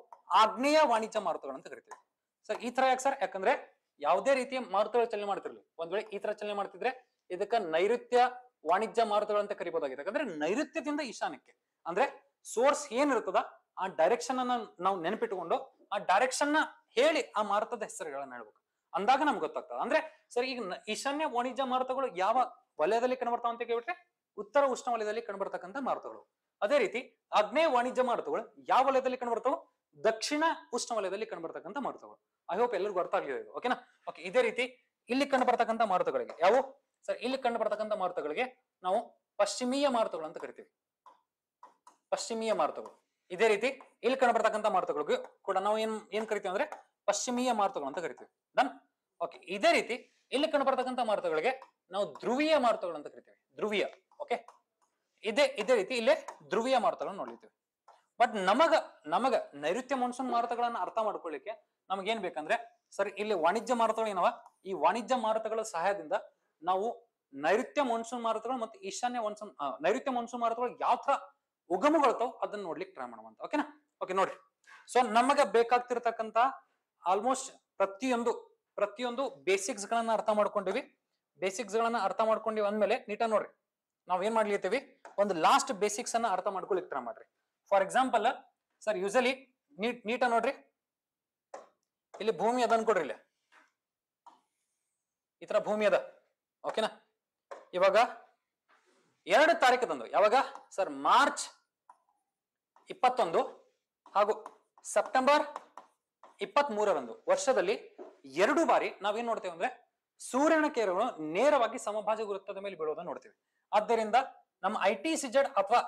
ಆಗ್ನೇಯ ವಾಣಿಜ್ಯ ಮಾರುತಗಳು ಅಂತ ಕರಿತೀವಿ ಸರ್ ಈ ತರ ಯಾಕೆ ಸರ್ ಯಾಕಂದ್ರೆ ಯಾವುದೇ ರೀತಿಯ ಮಾರುತಗಳು ಚಲನೆ ಮಾಡ್ತಿರ್ಲಿ ಒಂದ್ ವೇಳೆ ಈ ತರ ಚಲನೆ ಮಾಡ್ತಿದ್ರೆ ಇದಕ್ಕ ನೈಋತ್ಯ ವಾಣಿಜ್ಯ ಮಾರುತಗಳು ಅಂತ ಕರಿಬಹುದಾಗಿದೆ ಯಾಕಂದ್ರೆ ನೈಋತ್ಯದಿಂದ ಈಶಾನ್ಯಕ್ಕೆ ಅಂದ್ರೆ ಸೋರ್ಸ್ ಏನಿರ್ತದ ಆ ಡೈರೆಕ್ಷನ್ ಅನ್ನ ನಾವು ನೆನಪಿಟ್ಟುಕೊಂಡು ಆ ಡೈರೆಕ್ಷನ್ ನ ಹೇಳಿ ಆ ಮಾರುತದ ಹೆಸರುಗಳನ್ನ ಹೇಳ್ಬೇಕು ಅಂದಾಗ ನಮ್ಗೆ ಗೊತ್ತಾಗ್ತದೆ ಅಂದ್ರೆ ಸರ್ ಈಗ ಈಶಾನ್ಯ ವಾಣಿಜ್ಯ ಮಾರುತಗಳು ಯಾವ ವಲಯದಲ್ಲಿ ಕಂಡು ಬರ್ತಾವಂತ ಅಂತ ಕೇಳ್ಬಿಟ್ರೆ ಉತ್ತರ ಉಷ್ಣವಲಯದಲ್ಲಿ ಕಂಡು ಬರ್ತಕ್ಕಂಥ ಮಾರುತಗಳು ಅದೇ ರೀತಿ ಅಗ್ನೇ ವಾಣಿಜ್ಯ ಮಾರುತಗಳು ಯಾವ ವಲಯದಲ್ಲಿ ಕಂಡು ದಕ್ಷಿಣ ಉಷ್ಣ ವಲಯದಲ್ಲಿ ಕಂಡು ಬರ್ತಕ್ಕಂಥ ಮಾರುತಗಳು ಐ ಹೋಪ್ ಎಲ್ಲರಿಗೂ ಅರ್ಥ ಆಗಿದೆ ಓಕೆನಾ ಓಕೆ ಇದೇ ರೀತಿ ಇಲ್ಲಿ ಕಂಡು ಬರ್ತಕ್ಕಂಥ ಮಾರುತಗಳಿಗೆ ಯಾವುವು ಸರ್ ಇಲ್ಲಿ ಕಂಡು ಬರ್ತಕ್ಕಂಥ ಮಾರುತಗಳಿಗೆ ನಾವು ಪಶ್ಚಿಮೀಯ ಮಾರುತಗಳು ಅಂತ ಕರಿತೀವಿ ಪಶ್ಚಿಮೀಯ ಮಾರುತಗಳು ಇದೇ ರೀತಿ ಇಲ್ಲಿ ಕಂಡು ಬರ್ತಕ್ಕಂಥ ಮಾರುತಗಳಿಗೂ ಕೂಡ ನಾವು ಏನ್ ಏನ್ ಕರಿತೀವಿ ಅಂದ್ರೆ ಪಶ್ಚಿಮೀಯ ಮಾರುತಗಳು ಅಂತ ಕರಿತೀವಿ ಡನ್ ಓಕೆ ಇದೇ ರೀತಿ ಇಲ್ಲಿ ಕಂಡು ಬರ್ತಕ್ಕಂಥ ಮಾರುತಗಳಿಗೆ ನಾವು ಧ್ರುವೀಯ ಮಾರುತಗಳು ಅಂತ ಕರಿತೀವಿ ಧ್ರುವೀಯ ಓಕೆ ಇದೇ ಇದೇ ರೀತಿ ಇಲ್ಲೇ ಧ್ರುವೀಯ ಮಾರುತಗಳನ್ನು ನೋಡಿದ್ವಿ ಬಟ್ ನಮಗ ನಮಗ ನೈಋತ್ಯ ಮಾನ್ಸೂನ್ ಮಾರುತಗಳನ್ನ ಅರ್ಥ ಮಾಡ್ಕೊಳ್ಳಿಕ್ಕೆ ನಮಗೇನ್ ಬೇಕಂದ್ರೆ ಸರಿ ಇಲ್ಲಿ ವಾಣಿಜ್ಯ ಮಾರುತಗಳು ಏನವ ಈ ವಾಣಿಜ್ಯ ಮಾರುತಗಳ ಸಹಾಯದಿಂದ ನಾವು ನೈಋತ್ಯ ಮಾನ್ಸೂನ್ ಮಾರುತಗಳು ಮತ್ತು ಈಶಾನ್ಯ ಮಾನ್ಸೂನ್ ನೈಋತ್ಯ ಮಾನ್ಸೂನ್ ಮಾರುತಗಳು ಯಾವ ತರ ಉಗಮಗೊಳ್ತಾವ್ ಅದನ್ನ ನೋಡ್ಲಿಕ್ಕೆ ಟ್ರೈ ಮಾಡುವಂತ ಓಕೆನಾ ಓಕೆ ನೋಡ್ರಿ ಸೊ ನಮಗೆ ಬೇಕಾಗ್ತಿರ್ತಕ್ಕಂತ ಆಲ್ಮೋಸ್ಟ್ ಪ್ರತಿಯೊಂದು ಪ್ರತಿಯೊಂದು ಬೇಸಿಕ್ಸ್ ಗಳನ್ನ ಅರ್ಥ ಮಾಡ್ಕೊಂಡಿವಿ ಬೇಸಿಕ್ಸ್ ಗಳನ್ನ ಅರ್ಥ ಮಾಡ್ಕೊಂಡಿವಿ ಅಂದ್ಮೇಲೆ ನೀಟಾ ನೋಡ್ರಿ ನಾವ್ ಏನ್ ಮಾಡ್ಲಿತ್ತೀವಿ ಒಂದು ಲಾಸ್ಟ್ ಬೇಸಿಕ್ಸ್ ಅನ್ನ ಅರ್ಥ ಮಾಡ್ಕೊಳಿಕ್ ಮಾಡ್ರಿ for example sir usually neat ನೀಟ ನೋಡ್ರಿ ಇಲ್ಲಿ ಭೂಮಿ ಅದ ಅನ್ಕೊಡ್ರಿ ಇಲ್ಲಿ ಈ ತರ ಭೂಮಿ ಅದ ಓಕೆನಾ ಇವಾಗ ಎರಡು ತಾರೀಕದಂದು ಯಾವಾಗ ಸರ್ ಮಾರ್ಚ್ ಇಪ್ಪತ್ತೊಂದು ಹಾಗೂ ಸೆಪ್ಟೆಂಬರ್ ಇಪ್ಪತ್ತ್ ಮೂರರಂದು ವರ್ಷದಲ್ಲಿ ಎರಡು ಬಾರಿ ನಾವೇನ್ ನೋಡ್ತೇವೆ ಅಂದ್ರೆ ಸೂರ್ಯನ ಕಿರಣಗಳು ನೇರವಾಗಿ ಸಮಭಾಜ ವೃತ್ತದ ಮೇಲೆ ಬೀಳೋದನ್ನ ನೋಡ್ತೀವಿ ಆದ್ದರಿಂದ ನಮ್ಮ ಐ ಟಿ ಸಿಜೆಡ್ ಅಥವಾ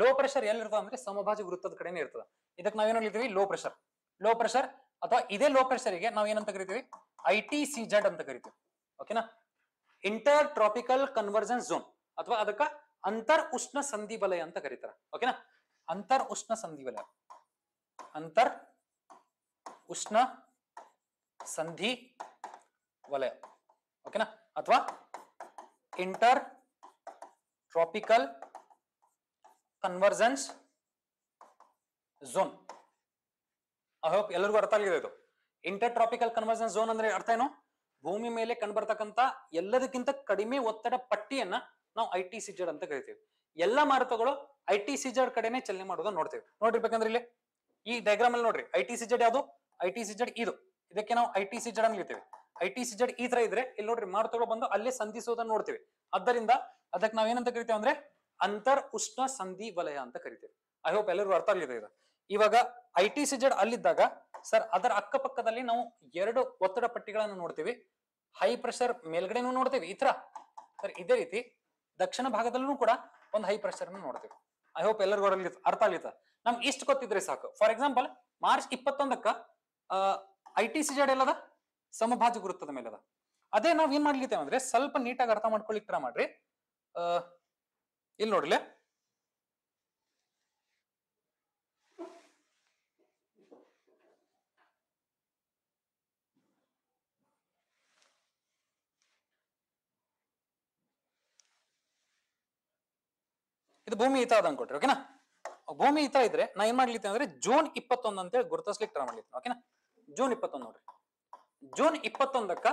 ಲೋ ಪ್ರೆಷರ್ ಎಲ್ಲಿರ್ತದ ಅಂದ್ರೆ ಸಮಭಾಜ ವೃತ್ತದ ಕಡೆನೇ ಇರ್ತದೆ ಇದಕ್ಕೆ ನಾವೇನು ಹೇಳ್ತೀವಿ ಲೋ ಪ್ರೆಷರ್ ಲೋ ಪ್ರೆಷರ್ ಅಥವಾ ಇದೇ ಲೋ ಪ್ರೆಷರ್ ಗೆ ನಾವ್ ಏನಂತ ಕರಿತೀವಿ ಐ ಟಿ ಸಿ ಜಡ್ ಅಂತ ಕರಿತೀವಿ ಓಕೆನಾ ಇಂಟರ್ ಟ್ರಾಪಿಕಲ್ ಕನ್ವರ್ಜೆನ್ಸ್ ಝೋನ್ ಅಥವಾ ಅದಕ್ಕ ಅಂತರ್ ಉಷ್ಣ ಸಂಧಿ ವಲಯ ಅಂತ ಕರೀತಾರೆ ಓಕೆನಾ ಅಂತರ್ ಉಷ್ಣ ಸಂಧಿ ವಲಯ ಅಂತರ್ ಉಷ್ಣ ಸಂಧಿ ವಲಯ ಓಕೆನಾ ಅಥವಾ inter tropical convergence zone I hope ಎಲ್ಲರಿಗೂ ಅರ್ಥ ಆಗಿದೆ ಇದು ಇಂಟರ್ ಟ್ರಾಪಿಕಲ್ ಕನ್ವರ್ಜೆನ್ಸ್ ಝೋನ್ ಅಂದ್ರೆ ಅರ್ಥ ಏನು ಭೂಮಿ ಮೇಲೆ ಕಂಡುಬರ್ತಕ್ಕಂತ ಎಲ್ಲದಕ್ಕಿಂತ ಕಡಿಮೆ ಒತ್ತಡ ಪಟ್ಟಿಯನ್ನ ನಾವು ಐ ಟಿ ಸಿ ಅಂತ ಕರಿತೀವಿ ಎಲ್ಲಾ ಮಾರುತಗಳು ಐ ಟಿ ಸಿ ಕಡೆನೆ ಚಲನೆ ಮಾಡೋದನ್ನ ನೋಡ್ತೀವಿ ನೋಡಿರ್ಬೇಕಂದ್ರೆ ಇಲ್ಲಿ ಈ ಡಯಾಗ್ರಾಮ್ ಅಲ್ಲಿ ನೋಡ್ರಿ ಐ ಟಿ ಸಿ ಯಾವುದು ಐ ಟಿ ಸಿ ಇದು ಇದಕ್ಕೆ ನಾವು I T C Z I T C Z ಈ ತರ ಇದ್ರೆ ಇಲ್ಲಿ ನೋಡ್ರಿ ಮಾರುತಗಳು ಬಂದು ಅಲ್ಲೇ ಸಂಧಿಸೋದನ್ನ ನೋಡ್ತೀವಿ ಅದರಿಂದ ಅದಕ್ಕೆ ನಾವ್ ಏನಂತ ಕರಿತೇವೆ ಅಂದ್ರೆ ಅಂತರ್ ಉಷ್ಣ ಸಂಧಿ ವಲಯ ಅಂತ ಕರಿತೇವೆ ಐ ಹೋಪ್ ಎಲ್ಲರಿಗೂ ಅರ್ಥ ಆಗಲಿದೆ ಇದು ಇವಾಗ ಐ ಟಿ ಸಿ ಜೆಡ್ ಅಲ್ಲಿದ್ದಾಗ ಸರ್ ಅದರ ಅಕ್ಕಪಕ್ಕದಲ್ಲಿ ನಾವು ಎರಡು ಒತ್ತಡ ಪಟ್ಟಿಗಳನ್ನು ನೋಡ್ತೀವಿ ಹೈ ಪ್ರೆಷರ್ ಮೇಲ್ಗಡೆನೂ ನೋಡ್ತೀವಿ ಈ ತರ ಸರ್ ಇದೇ ರೀತಿ ದಕ್ಷಿಣ ಭಾಗದಲ್ಲೂ ಕೂಡ ಒಂದು ಹೈ ಪ್ರೆಷರ್ ಅನ್ನು ನೋಡ್ತೀವಿ ಐ ಹೋಪ್ ಎಲ್ಲರಿಗೂ ಅರ್ಥ ಆಗ್ಲಿತ್ತ ನಮ್ಗೆ ಇಷ್ಟು ಗೊತ್ತಿದ್ರೆ ಸಾಕು ಫಾರ್ ಎಕ್ಸಾಂಪಲ್ ಮಾರ್ಚ್ ಇಪ್ಪತ್ತೊಂದಕ್ಕ ಐ ಟಿ ಸಿ ಜೆಡ್ ಎಲ್ಲದ ಸಮಭಾಜ ಗುರುತ್ವದ ಅದ ಅದೇ ನಾವ್ ಏನ್ ಮಾಡ್ಲಿತ್ತೇವೆ ಅಂದ್ರೆ ಸ್ವಲ್ಪ ನೀಟಾಗಿ ಅರ್ಥ ಮಾಡ್ಕೊಳ್ಳಿಕ್ ಟ್ರಾ ಮಾಡ್ರಿ ಇಲ್ಲಿ ನೋಡ್ರಿ ಇದು ಭೂಮಿ ಹಿತ ಅದ ಅನ್ಕೊಟ್ರಿ ಓಕೆನಾ ಭೂಮಿ ಹಿತ ಇದ್ರೆ ನಾ ಏನ್ ಮಾಡ್ಲಿತ್ತೆ ಅಂದ್ರೆ ಜೂನ್ ಇಪ್ಪತ್ತೊಂದು ಅಂತೇಳಿ ಗುರುತಿಸ್ಲಿಕ್ಕೆ ಟ್ರಾ ಮಾಡ್ಲಿತ್ತೆ ಓಕೆನಾ ಜೂನ್ ಇಪ್ಪತ್ತೊಂದು ನೋಡ್ರಿ ಜೂನ್ ಇಪ್ಪತ್ತೊಂದಕ್ಕ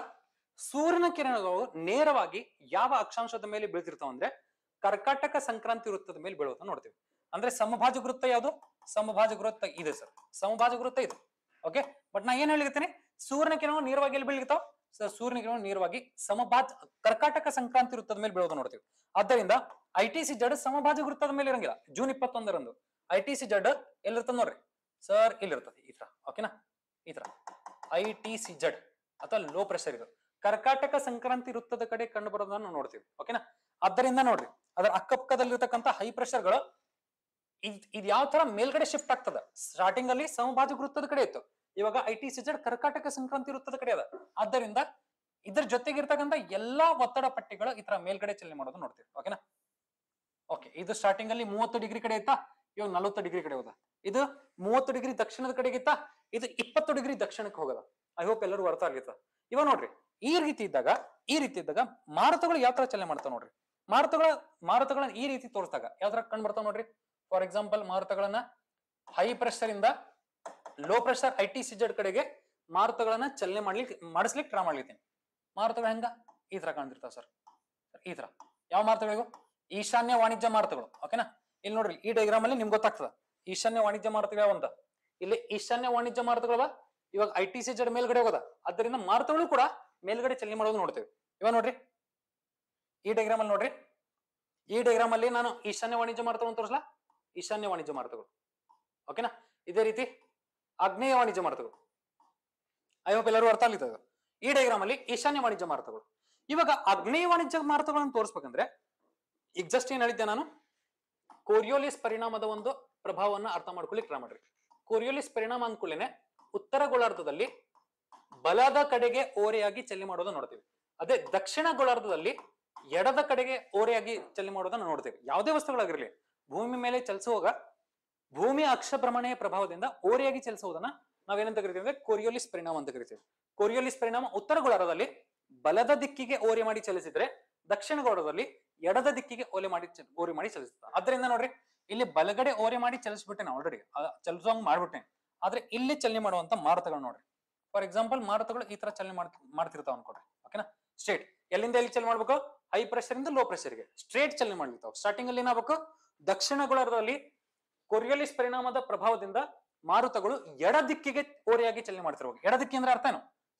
ಸೂರ್ಯನ ಕಿರಣಗಳು ನೇರವಾಗಿ ಯಾವ ಅಕ್ಷಾಂಶದ ಮೇಲೆ ಬೀಳ್ತಿರ್ತಾವ ಅಂದ್ರೆ ಕರ್ಕಾಟಕ ಸಂಕ್ರಾಂತಿ ವೃತ್ತದ ಮೇಲೆ ಬೀಳೋದನ್ನ ನೋಡ್ತೀವಿ ಅಂದ್ರೆ ಸಮಭಾಜ ವೃತ್ತ ಯಾವುದು ಸಮಭಾಜ ವೃತ್ತ ಇದೆ ಸರ್ ಸಮಭಾಜ ವೃತ್ತ ಇದು ಓಕೆ ಬಟ್ ನಾ ಏನ್ ಹೇಳಿರ್ತೇನೆ ಸೂರ್ಯನ ಕಿರಣ ನೇರವಾಗಿ ಎಲ್ಲಿ ಬೀಳ್ತಾವ ಸೂರ್ಯನ ಕಿರಣ ನೇರವಾಗಿ ಸಮಭಾಜ ಕರ್ಕಾಟಕ ಸಂಕ್ರಾಂತಿ ವೃತ್ತದ ಮೇಲೆ ಬೀಳೋದು ನೋಡ್ತೀವಿ ಆದ್ದರಿಂದ ಐ ಟಿ ಸಿ ಜಡ್ ಸಮಭಾಜ ವೃತ್ತದ ಮೇಲೆ ಇರಂಗಿಲ್ಲ ಜೂನ್ ಇಪ್ಪತ್ತೊಂದರಂದು ಐ ಟಿ ಸಿ ಜಡ್ ಎಲ್ಲಿರ್ತದ ನೋಡ್ರಿ ಸರ್ ಇಲ್ಲಿರ್ತದೆ ಈ ತರ ಓಕೆನಾ ಈ ತರ ಐ ಟಿ ಸಿ ಜಡ್ ಅಥವಾ ಲೋ ಪ್ರೆಷರ್ ಇದು ಕರ್ಕಾಟಕ ಸಂಕ್ರಾಂತಿ ವೃತ್ತದ ಕಡೆ ಕಂಡು ಬರೋದನ್ನ ನೋಡ್ತೀವಿ ಓಕೆನಾ ಅದರಿಂದ ನೋಡ್ರಿ ಅದರ ಅಕ್ಕಪಕ್ಕದಲ್ಲಿರ್ತಕ್ಕಂಥ ಹೈ ಪ್ರೆಷರ್ಗಳು ಇದ್ ಇದು ಯಾವ ತರ ಮೇಲ್ಗಡೆ ಶಿಫ್ಟ್ ಆಗ್ತದ ಸ್ಟಾರ್ಟಿಂಗ್ ಅಲ್ಲಿ ಸಮಭಾಜ ವೃತ್ತದ ಕಡೆ ಇತ್ತು ಇವಾಗ ಐ ಟಿ ಸಿ ಜಡ್ ಕರ್ಕಾಟಕ ಸಂಕ್ರಾಂತಿ ವೃತ್ತದ ಕಡೆ ಅದ ಆದ್ದರಿಂದ ಇದ್ರ ಜೊತೆಗಿರ್ತಕ್ಕಂಥ ಎಲ್ಲಾ ಒತ್ತಡ ಪಟ್ಟಿಗಳು ಈ ತರ ಮೇಲ್ಗಡೆ ಚಲನೆ ಮಾಡೋದು ನೋಡ್ತೀವಿ ಓಕೆನಾ ಓಕೆ ಇದು ಸ್ಟಾರ್ಟಿಂಗ್ ಅಲ್ಲಿ ಮೂವತ್ತು ಡಿಗ್ರಿ ಕಡೆ ಇತ್ತಾ ಇವಾಗ ನಲವತ್ತು ಡಿಗ್ರಿ ಕಡೆ ಹೋದ ಇದು ಮೂವತ್ತು ಡಿಗ್ರಿ ದಕ್ಷಿಣದ ಕಡೆಗಿತ್ತ ಇದು ಇಪ್ಪತ್ತು ಡಿಗ್ರಿ ದಕ್ಷಿಣಕ್ಕೆ ಹೋಗದ ಐ ಹೋಪ್ ಎಲ್ಲರೂ ಅರ್ಥ ಆಗಿತ್ತ ಇವಾಗ ನೋಡ್ರಿ ಈ ರೀತಿ ಇದ್ದಾಗ ಈ ರೀತಿ ಇದ್ದಾಗ ಮಾರುತಗಳು ಯಾವ ತರ ಚಲನೆ ಮಾಡ್ತಾವ ನೋಡ್ರಿ ಮಾರುತಗಳ ಮಾರುತಗಳನ್ನ ಈ ರೀತಿ ತೋರಿಸಿದಾಗ ಯಾವ ತರ ಕಂಡು ಬರ್ತಾವ ನೋಡ್ರಿ ಫಾರ್ ಎಕ್ಸಾಂಪಲ್ ಮಾರುತಗಳನ್ನ ಹೈ ಪ್ರೆಷರ್ ಇಂದ ಲೋ ಪ್ರೆಷರ್ ಐ ಟಿ ಕಡೆಗೆ ಮಾರುತಗಳನ್ನ ಚಲನೆ ಮಾಡ್ಲಿಕ್ಕೆ ಮಾಡಿಸ್ಲಿಕ್ಕೆ ಟ್ರಾ ಮಾಡ್ಲಿತ್ತೀನಿ ಮಾರುತಗಳು ಹೆಂಗ ಈ ತರ ಕಾಣ್ತಿರ್ತಾವ ಸರ್ ಈ ತರ ಯಾವ ಮಾರುತಗಳಿಗೂ ಈಶಾನ್ಯ ವಾಣಿಜ್ಯ ಮಾರುತಗಳು ಓಕೆನಾ ಇಲ್ಲಿ ನೋಡ್ರಿ ಈ ಡೈಗ್ರಾಮ್ ಅಲ್ಲಿ ನಿಮ್ಗೆ ಗೊತ್ತಾಗ್ತದ ಈಶಾನ್ಯ ವಾಣಿಜ್ಯ ಮಾರುತಗಳ ಅಂತ ಇಲ್ಲಿ ಈಶಾನ್ಯ ವಾಣಿಜ್ಯ ಮಾರುತಗಳವ ಇವಾಗ ಐ ಟಿ ಸಿ ಜಡ್ ಮೇಲ್ಗಡೆ ಹೋಗದ ಅದರಿಂದ ಮಾರುತಗಳು ಕೂಡ ಮೇಲ್ಗಡೆ ಚಲನೆ ಮಾಡೋದು ನೋಡ್ತೇವೆ ಇವಾಗ ನೋಡ್ರಿ ಈ ಡೈಗ್ರಾಮ್ ಅಲ್ಲಿ ನೋಡ್ರಿ ಈ ಡೈಗ್ರಾಮ್ ಅಲ್ಲಿ ನಾನು ಈಶಾನ್ಯ ವಾಣಿಜ್ಯ ಮಾರುತಗಳು ತೋರಿಸ್ಲಾ ಈಶಾನ್ಯ ವಾಣಿಜ್ಯ ಮಾರುತಗಳು ಓಕೆನಾ ಇದೇ ರೀತಿ ಆಗ್ನೇಯ ವಾಣಿಜ್ಯ ಮಾರುತಗಳು ಐ ಹೋಪ್ ಎಲ್ಲರೂ ಅರ್ಥ ಆಗ್ಲಿದೆ ಈ ಡೈಗ್ರಾಮ್ ಅಲ್ಲಿ ಈಶಾನ್ಯ ವಾಣಿಜ್ಯ ಮಾರುತಗಳು ಇವಾಗ ಅಗ್ನೇಯ ವಾಣಿಜ್ಯ ಮಾರುತಗಳನ್ನು ತೋರಿಸ್ಬೇಕಂದ್ರೆ ಈಗ ಜಸ್ಟ್ ಏನ್ ಹೇಳಿದ್ದೆ ನಾನು ಕೋರಿಯೋಲಿಸ್ ಪರಿಣಾಮದ ಒಂದು ಪ್ರಭಾವವನ್ನು ಅರ್ಥ ಮಾಡ್ಕೊಳ್ಳಿ ಟ್ರೈ ಮಾಡ್ರಿ ಕೋರಿಯೋಲಿಸ್ ಪರಿಣಾಮ ಅನುಕೂಲನೆ ಉತ್ತರ ಗೋಳಾರ್ಧದಲ್ಲಿ ಬಲದ ಕಡೆಗೆ ಓರೆಯಾಗಿ ಚಲ್ಲಿ ಮಾಡೋದನ್ನ ನೋಡ್ತೀವಿ ಅದೇ ದಕ್ಷಿಣ ಗೋಳಾರ್ಧದಲ್ಲಿ ಎಡದ ಕಡೆಗೆ ಓರೆಯಾಗಿ ಚಲ್ಲಿ ಮಾಡೋದನ್ನ ನೋಡ್ತೀವಿ ಯಾವುದೇ ವಸ್ತುಗಳಾಗಿರ್ಲಿ ಭೂಮಿ ಮೇಲೆ ಚಲಿಸುವಾಗ ಭೂಮಿ ಅಕ್ಷ ಪ್ರಭಾವದಿಂದ ಓರೆಯಾಗಿ ಚಲಿಸುವುದನ್ನ ನಾವೇನಂತ ಕರಿತೀವಿ ಅಂದ್ರೆ ಕೊರಿಯೋಲಿಸ್ ಪರಿಣಾಮ ಅಂತ ಕರಿತೀವಿ ಕೊರಿಯೋಲಿಸ್ ಪರಿಣಾಮ ಉತ್ತರ ಗೋಳಾರ್ಧದಲ್ಲಿ ಬಲದ ದಿಕ್ಕಿಗೆ ಓರೆ ಮಾಡಿ ಚಲಿಸಿದ್ರೆ ದಕ್ಷಿಣ ಗೋಳದಲ್ಲಿ ಎಡದ ದಿಕ್ಕಿಗೆ ಓಲೆ ಮಾಡಿ ಓರಿ ಮಾಡಿ ಚಲಿಸ್ತಾನೆ ಅದರಿಂದ ನೋಡ್ರಿ ಇಲ್ಲಿ ಬಲಗಡೆ ಓರೆ ಮಾಡಿ ನಾವು ಆಲ್ರೆಡಿ ಚಲಿಸುವಂಗ್ ಮಾಡ್ಬಿಟ್ಟೆ ಆದ್ರೆ ಇಲ್ಲಿ ಚಲನೆ ಮಾಡುವಂತ ಮಾರುತಗಳು ನೋಡ್ರಿ ಫಾರ್ ಎಕ್ಸಾಂಪಲ್ ಮಾರುತಗಳು ಈ ತರ ಚಲನೆ ಮಾಡ್ತಿರ್ತಾವ ಅನ್ಕೊಡ್ರಿ ಓಕೆನಾ ಸ್ಟ್ರೇಟ್ ಎಲ್ಲಿಂದ ಎಲ್ಲಿ ಚಲನೆ ಮಾಡ್ಬೇಕು ಹೈ ಪ್ರೆಷರ್ ಇಂದ ಲೋ ಗೆ ಸ್ಟ್ರೇಟ್ ಚಲನೆ ಮಾಡ್ಲಿರ್ತಾವ ಸ್ಟಾರ್ಟಿಂಗ್ ಅಲ್ಲಿ ಏನಾಗಬೇಕು ದಕ್ಷಿಣ ಗೋಳದಲ್ಲಿ ಕೊರಿಯಲಿಸ್ ಪರಿಣಾಮದ ಪ್ರಭಾವದಿಂದ ಮಾರುತಗಳು ಎಡ ದಿಕ್ಕಿಗೆ ಓರೆಯಾಗಿ ಚಲನೆ ಮಾಡ್ತಿರ್ಬೇಕು ಎಡ ದಿಕ್ಕಿ ಅಂದ್ರೆ ಏನು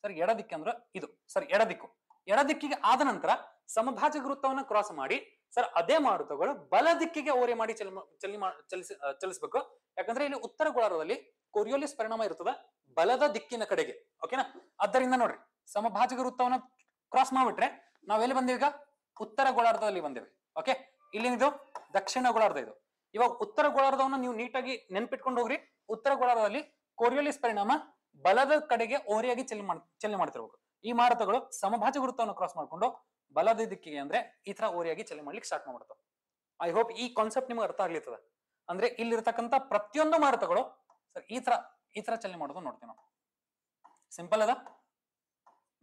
ಸರ್ ಎಡ ದಿಕ್ಕಿ ಅಂದ್ರೆ ಇದು ಸರ್ ಎಡ ದಿಕ್ಕು ಎಡ ದಿಕ್ಕಿಗೆ ಆದ ನಂತರ ಸಮಭಾಜಕ ವೃತ್ತವನ್ನ ಕ್ರಾಸ್ ಮಾಡಿ ಸರ್ ಅದೇ ಮಾರುತಗಳು ಬಲ ದಿಕ್ಕಿಗೆ ಓರೆ ಮಾಡಿ ಚಲ ಚಲಿ ಚಲಿಸ ಚಲಿಸಬೇಕು ಯಾಕಂದ್ರೆ ಇಲ್ಲಿ ಉತ್ತರ ಗೋಳಾರ್ಧದಲ್ಲಿ ಕೊರಿಯೋಲಿಸ್ ಪರಿಣಾಮ ಇರ್ತದೆ ಬಲದ ದಿಕ್ಕಿನ ಕಡೆಗೆ ಓಕೆನಾ ಅದರಿಂದ ನೋಡ್ರಿ ಸಮಭಾಜಕ ವೃತ್ತವನ್ನು ಕ್ರಾಸ್ ಮಾಡಿಬಿಟ್ರೆ ನಾವೆಲ್ಲಿ ಎಲ್ಲಿ ಈಗ ಉತ್ತರ ಗೋಳಾರ್ಧದಲ್ಲಿ ಬಂದೇವೆ ಓಕೆ ಇದು ದಕ್ಷಿಣ ಗೋಳಾರ್ಧ ಇದು ಇವಾಗ ಉತ್ತರ ಗೋಳಾರ್ಧವನ್ನ ನೀವು ನೀಟಾಗಿ ನೆನ್ಪಿಟ್ಕೊಂಡು ಹೋಗ್ರಿ ಉತ್ತರ ಗೋಳಾರ್ಧದಲ್ಲಿ ಕೊರಿಯೋಲಿಸ್ ಪರಿಣಾಮ ಬಲದ ಕಡೆಗೆ ಓರೆಯಾಗಿ ಚೆಲ್ಲಿ ಮಾಡ್ ಚಲನೆ ಮಾಡ್ತಿರ್ಬೇಕು ಈ ಮಾರುತಗಳು ಸಮಭಾಜ ಗುರುತ್ವವನ್ನು ಕ್ರಾಸ್ ಮಾಡ್ಕೊಂಡು ಬಲದ ದಿಕ್ಕಿಗೆ ಅಂದ್ರೆ ಈ ತರ ಓರಿಯಾಗಿ ಚಲನೆ ಮಾಡ್ಲಿಕ್ಕೆ ಸ್ಟಾರ್ಟ್ ಮಾಡ್ತವೆ ಐ ಹೋಪ್ ಈ ಕಾನ್ಸೆಪ್ಟ್ ನಿಮ್ಗೆ ಅರ್ಥ ಆಗ್ಲಿತ್ತದ ಅಂದ್ರೆ ಇಲ್ಲಿರ್ತಕ್ಕಂಥ ಪ್ರತಿಯೊಂದು ಮಾರುತಗಳು ಸರ್ ಈ ತರ ಈ ತರ ಚಲನೆ ಮಾಡೋದು ನೋಡ್ತೀವಿ ನಾವು ಸಿಂಪಲ್ ಅದ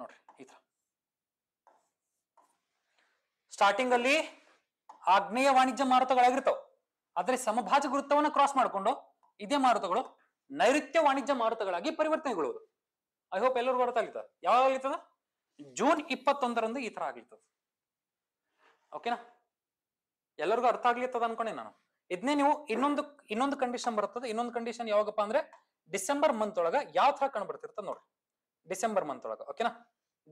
ನೋಡ್ರಿ ಈ ತರ ಸ್ಟಾರ್ಟಿಂಗ್ ಅಲ್ಲಿ ಆಗ್ನೇಯ ವಾಣಿಜ್ಯ ಮಾರುತಗಳಾಗಿರ್ತಾವ ಆದ್ರೆ ಸಮಭಾಜ ಗುರುತ್ವವನ್ನು ಕ್ರಾಸ್ ಮಾಡಿಕೊಂಡು ಇದೇ ಮಾರುತಗಳು ನೈಋತ್ಯ ವಾಣಿಜ್ಯ ಮಾರುತಗಳಾಗಿ ಪರಿವರ್ತನೆಗೊಳ್ಳುವುದು ಐ ಹೋಪ್ ಎಲ್ಲರಿಗೂ ಗೊತ್ತಾಗ್ಲಿತ್ತ ಯಾವಾಗ ಆಗ್ಲಿತ್ತದ ಜೂನ್ ಇಪ್ಪತ್ತೊಂದರಂದು ಈ ತರ ಆಗ್ಲಿತ್ತದ ಓಕೆನಾ ಎಲ್ಲರಿಗೂ ಅರ್ಥ ಆಗ್ಲಿತ್ತದ ಅನ್ಕೊಂಡೆ ನಾನು ಇದನ್ನೇ ನೀವು ಇನ್ನೊಂದು ಇನ್ನೊಂದು ಕಂಡೀಷನ್ ಬರ್ತದೆ ಇನ್ನೊಂದು ಕಂಡೀಷನ್ ಯಾವಾಗಪ್ಪ ಅಂದ್ರೆ ಡಿಸೆಂಬರ್ ಮಂತ್ ಒಳಗ ಯಾವ ತರ ಬರ್ತಿರ್ತದ ನೋಡ್ರಿ ಡಿಸೆಂಬರ್ ಮಂತ್ ಒಳಗ ಓಕೆನಾ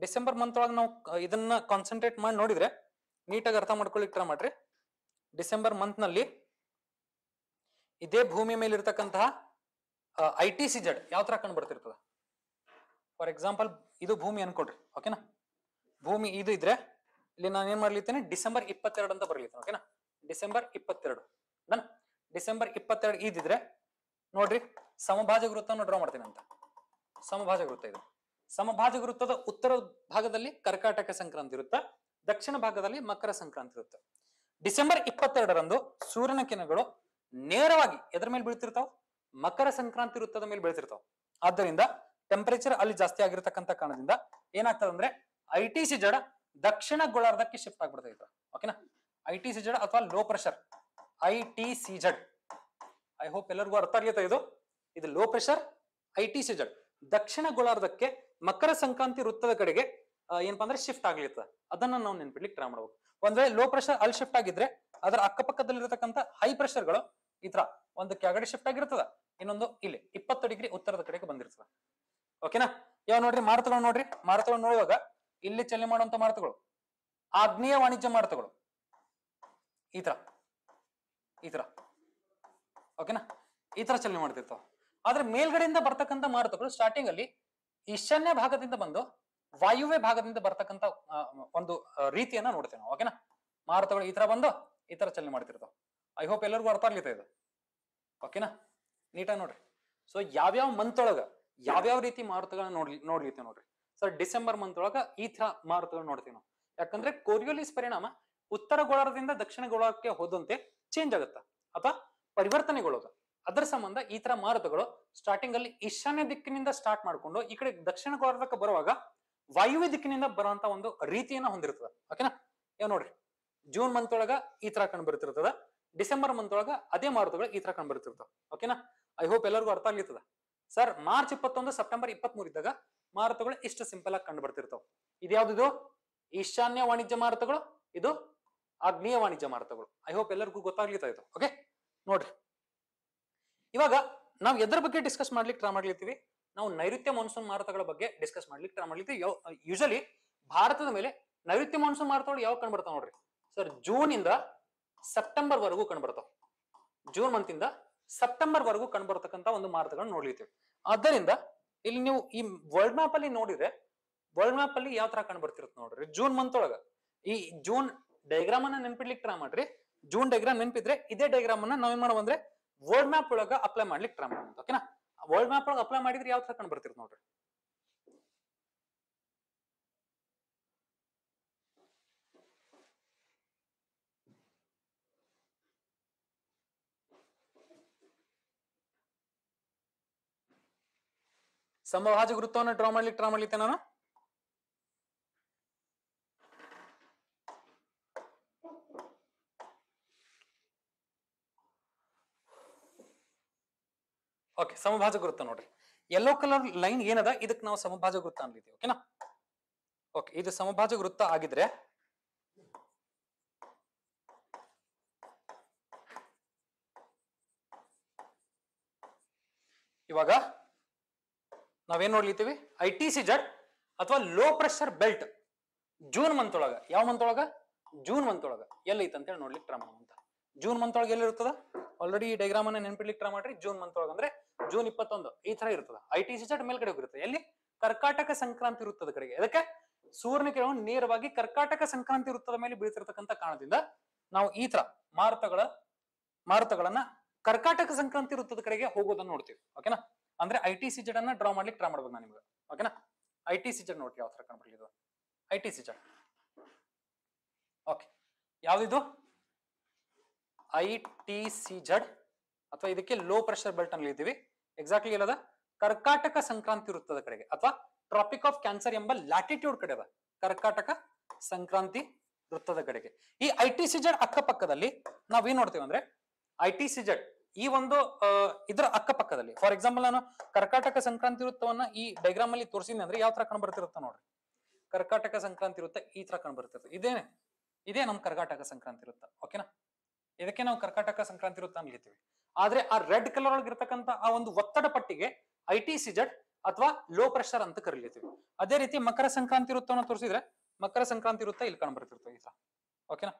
ಡಿಸೆಂಬರ್ ಮಂತ್ ಒಳಗ ನಾವು ಇದನ್ನ ಕಾನ್ಸಂಟ್ರೇಟ್ ಮಾಡಿ ನೋಡಿದ್ರೆ ನೀಟಾಗಿ ಅರ್ಥ ಮಾಡ್ಕೊಳ್ಳಿ ಟ್ರೈ ಮಾಡ್ರಿ ಡಿಸೆಂಬರ್ ಮಂತ್ ನಲ್ಲಿ ಇದೇ ಭೂಮಿ ಮೇಲೆ ಇರ್ತಕ್ಕಂತಹ ಐ ಟಿ ಸಿ ಜಡ್ ಯಾವ ತರ ಕಂಡು ಬರ್ತಿರ್ತದ ಫಾರ್ ಎಕ್ಸಾಂಪಲ್ ಇದು ಭೂಮಿ ಅನ್ಕೊಡ್ರಿ ಓಕೆನಾ ಭೂಮಿ ಇದು ಇದ್ರೆ ಇಲ್ಲಿ ನಾನು ಏನ್ ಮಾಡ್ಲಿತ್ತೇನೆ ಡಿಸೆಂಬರ್ ಇಪ್ಪತ್ತೆರಡು ಅಂತ ಬರ್ಲಿತ್ತೆ ಓಕೆನಾ ಡಿಸೆಂಬರ್ ಇಪ್ಪತ್ತೆರಡು ಡನ್ ಡಿಸೆಂಬರ್ ಇಪ್ಪತ್ತೆರಡು ಇದಿದ್ರೆ ನೋಡ್ರಿ ಸಮಭಾಜ ವೃತ್ತವನ್ನು ಡ್ರಾ ಮಾಡ್ತೀನಿ ಅಂತ ಸಮಭಾಜ ವೃತ್ತ ಇದು ಸಮಭಾಜ ವೃತ್ತದ ಉತ್ತರ ಭಾಗದಲ್ಲಿ ಕರ್ಕಾಟಕ ಸಂಕ್ರಾಂತಿ ಇರುತ್ತೆ ದಕ್ಷಿಣ ಭಾಗದಲ್ಲಿ ಮಕರ ಸಂಕ್ರಾಂತಿ ಇರುತ್ತೆ ಡಿಸೆಂಬರ್ ಇಪ್ಪತ್ತೆರಡರಂದು ಸೂರ್ಯನ ಕಿರಣಗಳು ನೇರವಾಗಿ ಎದ್ರ ಮೇಲೆ ಬೀಳ್ತಿರ್ತಾವ ಮಕರ ಸಂಕ್ರಾಂತಿ ವೃತ್ತದ ಮೇಲೆ ಬೀಳ್ತಿರ್ತಾವ ಆದ್ದರಿಂದ ಟೆಂಪರೇಚರ್ ಅಲ್ಲಿ ಜಾಸ್ತಿ ಆಗಿರ್ತಕ್ಕಂಥ ಕಾರಣದಿಂದ ಏನಾಗ್ತದೆ ಅಂದ್ರೆ ಐ ಟಿ ಸಿ ಜಡ ದಕ್ಷಿಣ ಗೋಳಾರ್ಧಕ್ಕೆ ಶಿಫ್ಟ್ ಆಗ್ಬಿಡ್ತೈತ ಓಕೆನಾ ಐ ಟಿ ಸಿ ಜಡ ಅಥವಾ low pressure I T C Z I hope ಎಲ್ಲರಿಗೂ ಅರ್ಥ ಆಗೈತೆ ಇದು ಇದು low pressure I T C Z ದಕ್ಷಿಣ ಗೋಳಾರ್ಧಕ್ಕೆ ಮಕರ ಸಂಕ್ರಾಂತಿ ವೃತ್ತದ ಕಡೆಗೆ ಏನಪ್ಪಾ ಅಂದ್ರೆ ಶಿಫ್ಟ್ ಆಗ್ಲಿತ್ತ ಅದನ್ನ ನಾವು ನೆನ್ಪಿಡ್ಲಿಕ್ಕೆ ಟ್ರೈ ಮಾಡ್ಬೇಕು ಒಂದ್ ಲೋ ಪ್ರೆಷರ್ ಅಲ್ಲಿ ಶಿಫ್ಟ್ ಆಗಿದ್ರೆ ಅದರ ಅಕ್ಕಪಕ್ಕದಲ್ಲಿರತಕ್ಕಂಥ ಹೈ ಪ್ರೆಷರ್ಗಳು ಈ ತರ ಒಂದು ಕೆಳಗಡೆ ಶಿಫ್ಟ್ ಆಗಿರ್ತದ ಇನ್ನೊಂದು ಇಲ್ಲಿ ಇಪ್ಪತ್ತು ಡಿಗ್ರಿ ಉತ್ತರದ ಕಡೆಗೆ ಬಂದಿರ್ತದೆ ಓಕೆನಾ ಯಾವ ನೋಡ್ರಿ ಮಾರುತಗಳು ನೋಡ್ರಿ ಮಾರುತಗಳು ನೋಡುವಾಗ ಇಲ್ಲಿ ಚಲನೆ ಮಾಡುವಂತ ಮಾರುತಗಳು ಆಗ್ನೇಯ ವಾಣಿಜ್ಯ ಮಾರುತಗಳು ಈ ತರ ಈ ತರ ಓಕೆನಾ ಈ ತರ ಚಲನೆ ಮಾಡ್ತಿರ್ತಾವ ಆದ್ರೆ ಮೇಲ್ಗಡೆಯಿಂದ ಬರ್ತಕ್ಕಂಥ ಮಾರುತಗಳು ಸ್ಟಾರ್ಟಿಂಗ್ ಅಲ್ಲಿ ಈಶಾನ್ಯ ಭಾಗದಿಂದ ಬಂದು ವಾಯುವ್ಯ ಭಾಗದಿಂದ ಬರ್ತಕ್ಕಂಥ ಒಂದು ರೀತಿಯನ್ನ ನೋಡ್ತೇವೆ ನಾವು ಓಕೆನಾ ಮಾರುತಗಳು ಈ ತರ ಬಂದು ಈ ತರ ಚಲನೆ ಮಾಡ್ತಿರ್ತಾವ ಐ ಹೋಪ್ ಎಲ್ಲರಿಗೂ ಅರ್ಥ ಆಗ್ಲಿತ್ತ ಇದು ಓಕೆನಾ ನೀಟಾಗಿ ನೋಡ್ರಿ ಸೊ ಯಾವ್ಯಾವ ಮಂತ್ ಒಳಗ ಯಾವ್ಯಾವ ರೀತಿ ಮಾರುತಗಳನ್ನ ನೋಡ್ಲಿ ನೋಡ್ಲಿತ್ತೇವೆ ನೋಡ್ರಿ ಸರ್ ಡಿಸೆಂಬರ್ ಮಂತ್ ಒಳಗ ಈ ತರ ಮಾರುತಗಳನ್ನ ನೋಡ್ತೀವಿ ನಾವು ಯಾಕಂದ್ರೆ ಕೊರಿಯೋಲಿಸ್ ಪರಿಣಾಮ ಉತ್ತರ ಗೋಳಾರ್ಧದಿಂದ ದಕ್ಷಿಣ ಗೋಳಕ್ಕೆ ಹೋದಂತೆ ಚೇಂಜ್ ಆಗುತ್ತ ಅಥವಾ ಪರಿವರ್ತನೆಗೊಳ್ಳೋದು ಅದರ ಸಂಬಂಧ ಈ ತರ ಮಾರುತಗಳು ಸ್ಟಾರ್ಟಿಂಗ್ ಅಲ್ಲಿ ಈಶಾನ್ಯ ದಿಕ್ಕಿನಿಂದ ಸ್ಟಾರ್ಟ್ ಮಾಡ್ಕೊಂಡು ಈ ಕಡೆ ದಕ್ಷಿಣ ಗೋಳಾರ್ಧಕ್ಕೆ ಬರುವಾಗ ವಾಯುವ್ಯ ದಿಕ್ಕಿನಿಂದ ಬರುವಂತ ಒಂದು ರೀತಿಯನ್ನ ಹೊಂದಿರ್ತದ ಓಕೆನಾ ಏನ್ ನೋಡ್ರಿ ಜೂನ್ ಮಂತ್ ಒಳಗ ಈ ತರ ಕಂಡು ಬರ್ತಿರ್ತದ ಡಿಸೆಂಬರ್ ಮಂತ್ ಒಳಗ ಅದೇ ಮಾರುತಗಳು ಈ ತರ ಕಂಡು ಬರ್ತಿರ್ತಾವ ಓಕೆನಾ ಐ ಹೋಪ್ ಎಲ್ಲರಿಗೂ ಅರ್ಥ ಆಗ್ಲಿತ್ತದ ಸರ್ ಮಾರ್ಚ್ ಇಪ್ಪತ್ತೊಂದು ಸೆಪ್ಟೆಂಬರ್ ಇಪ್ಪತ್ತ್ ಇದ್ದಾಗ ಮಾರುತಗಳು ಇಷ್ಟು ಸಿಂಪಲ್ ಆಗಿ ಕಂಡು ಬರ್ತಿರ್ತಾವ ಇದ್ಯಾವ್ದಿದು ಈಶಾನ್ಯ ವಾಣಿಜ್ಯ ಮಾರುತಗಳು ಇದು ಆಗ್ನೇಯ ವಾಣಿಜ್ಯ ಮಾರುತಗಳು ಐ ಹೋಪ್ ಎಲ್ಲರಿಗೂ ಗೊತ್ತಾಗ್ಲಿತಾ ಇದು ಓಕೆ ನೋಡ್ರಿ ಇವಾಗ ನಾವು ಎದ್ರ ಬಗ್ಗೆ ಡಿಸ್ಕಸ್ ಮಾಡ್ಲಿಕ್ಕೆ ಟ್ರೈ ಮಾಡ್ಲಿರ್ತೀವಿ ನಾವು ನೈಋತ್ಯ ಮಾನ್ಸೂನ್ ಮಾರುತಗಳ ಬಗ್ಗೆ ಡಿಸ್ಕಸ್ ಮಾಡ್ಲಿಕ್ಕೆ ಟ್ರೈ ಮಾಡ್ಲಿಕ್ಕೆ ಯೂಶಲಿ ಭಾರತದ ಮೇಲೆ ನೈಋತ್ಯ ಮಾನ್ಸೂನ್ ಮಾರುತಗಳು ಯಾವಾಗ ಕಂಡು ಬರ್ತಾವ ನೋಡ್ರಿ ಸರ್ ಜೂನ್ ಇಂದ ಸೆಪ್ಟೆಂಬರ್ ವರೆಗೂ ಕಂಡು ಬರ್ತಾವ ಜೂನ್ ಮಂತ್ ಇಂದ ಸೆಪ್ಟೆಂಬರ್ ವರೆಗೂ ಕಂಡುಬರ್ತಕ್ಕಂಥ ಒಂದು ಮಾರ್ಗಗಳನ್ನ ನೋಡ್ಲಿತ್ತೀವಿ ಆದ್ದರಿಂದ ಇಲ್ಲಿ ನೀವು ಈ ವರ್ಲ್ಡ್ ಮ್ಯಾಪ್ ಅಲ್ಲಿ ನೋಡಿದ್ರೆ ವರ್ಲ್ಡ್ ಮ್ಯಾಪ್ ಅಲ್ಲಿ ಯಾವ ತರ ಕಂಡುಬರ್ತಿರುತ್ತೆ ನೋಡ್ರಿ ಜೂನ್ ಮಂತ್ ಒಳಗ ಈ ಜೂನ್ ಡೈಗ್ರಾಮ್ ಅನ್ನ ನೆನ್ಪಿಡ್ಲಿಕ್ಕೆ ಟ್ರೈ ಮಾಡ್ರಿ ಜೂನ್ ಡೈಗ್ರಾಮ್ ನೆನ್ಪಿದ್ರೆ ಇದೇ ಡೈಗ್ರಾಮ್ ಅನ್ನ ನಾವೇನ್ ಮಾಡುವ ಅಂದ್ರೆ ವರ್ಲ್ಡ್ ಮ್ಯಾಪ್ ಒಳಗ ಅಪ್ಲೈ ಮಾಡ್ಲಿಕ್ಕೆ ಟ್ರೈ ಮಾಡೋಣ ಓಕೆನಾ ವರ್ಲ್ಡ್ ಮ್ಯಾಪ್ ಒಳಗ ಅಪ್ಲೈ ಮಾಡಿದ್ರೆ ಯಾವ ತರ ಕಂಡು ಬರ್ತಿರ್ತ ನೋಡ್ರಿ ಸಮಭಾಜ ವೃತ್ತವನ್ನು ಡ್ರಾ ಮಾಡ್ಲಿಕ್ಕೆ ಟ್ರಾ ಮಾಡ್ಲಿಕ್ಕೆ ನಾನು ಓಕೆ ಸಮಭಾಜ ವೃತ್ತ ನೋಡ್ರಿ ಯೆಲ್ಲೋ ಕಲರ್ ಲೈನ್ ಏನದ ಇದಕ್ ನಾವು ಸಮಭಾಜ ವೃತ್ತ ಅನ್ಲಿತೀವಿ ಓಕೆನಾ ಓಕೆ ಇದು ಸಮಭಾಜ ವೃತ್ತ ಆಗಿದ್ರೆ ಇವಾಗ ನಾವೇನ್ ನೋಡ್ಲಿತ್ತೀವಿ ಐ ಟಿ ಸಿ ಜಡ್ ಅಥವಾ low pressure belt June month ಒಳಗ ಯಾವ ಮಂತ್ ಒಳಗ ಜೂನ್ ಮಂತ್ ಒಳಗ ಎಲ್ಲೈತೆ ಅಂತ ಹೇಳಿ ನೋಡ್ಲಿಕ್ಕೆ ಟ್ರೈ ಮಾಡೋಣ ಅಂತ ಜೂನ್ ಮಂತ್ ಒಳಗೆ ಎಲ್ಲಿರ್ತದ ಆಲ್ರೆಡಿ ಈ ಡೈಗ್ರಾಮ್ ಅನ್ನ ನೆನ್ಪಿಡ್ಲಿಕ್ಕೆ ಟ್ರೈ ಮಾಡ್ರಿ ಜೂನ್ ಮಂತ್ ಒಳಗೆ ಅಂದ್ರೆ ಜೂನ್ ಇಪ್ಪತ್ತೊಂದು ಈ ತರ ಇರ್ತದ ಐ ಟಿ ಸಿ ಜಡ್ ಮೇಲ್ಗಡೆ ಹೋಗಿರುತ್ತೆ ಎಲ್ಲಿ ಕರ್ಕಾಟಕ ಸಂಕ್ರಾಂತಿ ಇರುತ್ತದ ಕಡೆಗೆ ಅದಕ್ಕೆ ಸೂರ್ಯನ ಕಿರಣ ನೇರವಾಗಿ ಕರ್ಕಾಟಕ ಸಂಕ್ರಾಂತಿ ವೃತ್ತದ ಮೇಲೆ ಬೀಳ್ತಿರ್ತಕ್ಕಂಥ ಕಾರಣದಿಂದ ನಾವು ಈ ತರ ಮಾರುತಗಳ ಮಾರುತಗಳನ್ನ ಕರ್ಕಾಟಕ ಸಂಕ್ರಾಂತಿ ವೃತ್ತದ ಕಡೆಗೆ ಹೋಗೋದನ್ನ ನೋಡ್ತೀವಿ ಓಕೆನಾ ಅಂದ್ರೆ ಐ ಟಿ ಸಿ ಅನ್ನ ಡ್ರಾ ಮಾಡ್ಲಿಕ್ಕೆ ಟ್ರಾ ಮಾಡ್ಬೋದು ನಾನು ನಿಮ್ಗೆ ಓಕೆನಾ ಐ ಟಿ ಸಿ ನೋಡ್ರಿ ಯಾವ ತರ ಕಂಡು ಐ ಟಿ ಓಕೆ ಯಾವ್ದಿದು ಐ ಟಿ ಸಿ ಜಡ್ ಅಥವಾ ಇದಕ್ಕೆ ಲೋ ಪ್ರೆಷರ್ ಬೆಲ್ಟ್ ಅಲ್ಲಿ ಇದ್ದೀವಿ ಎಕ್ಸಾಕ್ಟ್ಲಿ ಎಲ್ಲದ ಕರ್ಕಾಟಕ ಸಂಕ್ರಾಂತಿ ವೃತ್ತದ ಕಡೆಗೆ ಅಥವಾ ಟ್ರಾಪಿಕ್ ಆಫ್ ಕ್ಯಾನ್ಸರ್ ಎಂಬ ಲ್ಯಾಟಿಟ್ಯೂಡ್ ಕಡೆ ಅದ ಕರ್ಕಾಟಕ ಸಂಕ್ರಾಂತಿ ವೃತ್ತದ ಕಡೆಗೆ ಈ ಐ ಟಿ ಸಿ ಜಡ್ ಅಕ್ಕಪಕ್ಕದಲ್ಲಿ ನಾವೇನ್ ನೋಡ್ತೇವೆ ಅಂದ್ರೆ ಐ ಟಿ ಸಿ ಜಡ್ ಈ ಒಂದು ಇದರ ಅಕ್ಕಪಕ್ಕದಲ್ಲಿ ಫಾರ್ ಎಕ್ಸಾಂಪಲ್ ನಾನು ಕರ್ಕಾಟಕ ಸಂಕ್ರಾಂತಿ ವೃತ್ತವನ್ನ ಈ ಡೈಗ್ರಾಮ್ ಅಲ್ಲಿ ತೋರಿಸಿದ್ನಿ ಅಂದ್ರೆ ಯಾವ ತರ ಕಂಡು ನೋಡ್ರಿ ಕರ್ಕಾಟಕ ಸಂಕ್ರಾಂತಿ ವೃತ್ತ ಈ ತರ ಕಂಡು ಬರ್ತಿರುತ್ತೆ ಇದೇನೆ ಇದೇ ನಮ್ ಕರ್ಕಾಟಕ ಸಂಕ್ರಾಂತಿ ವೃತ್ತ ಓಕೆನಾ ಇದಕ್ಕೆ ನಾವು ಕರ್ಕಾಟಕ ಸಂಕ್ರಾಂತಿ ವೃತ್ತ ಅನ್ಲಿತೀವಿ ಆದ್ರೆ ಆ ರೆಡ್ ಕಲರ್ ಒಳಗೆ ಇರ್ತಕ್ಕಂತ ಆ ಒಂದು ಒತ್ತಡ ಪಟ್ಟಿಗೆ ಐ ಟಿ ಸಿ ಜಡ್ ಅಥವಾ ಲೋ ಪ್ರೆಷರ್ ಅಂತ ಕರೀಲಿತೀವಿ ಅದೇ ರೀತಿ ಮಕರ ಸಂಕ್ರಾಂತಿ ವೃತ್ತವನ್ನು ತೋರಿಸಿದ್ರೆ ಮಕರ ಸಂಕ್ರಾಂತಿ ವೃತ್ತ ಇಲ್ಲಿ ಕಂಡು ಈ ತರ ಓಕೆನಾ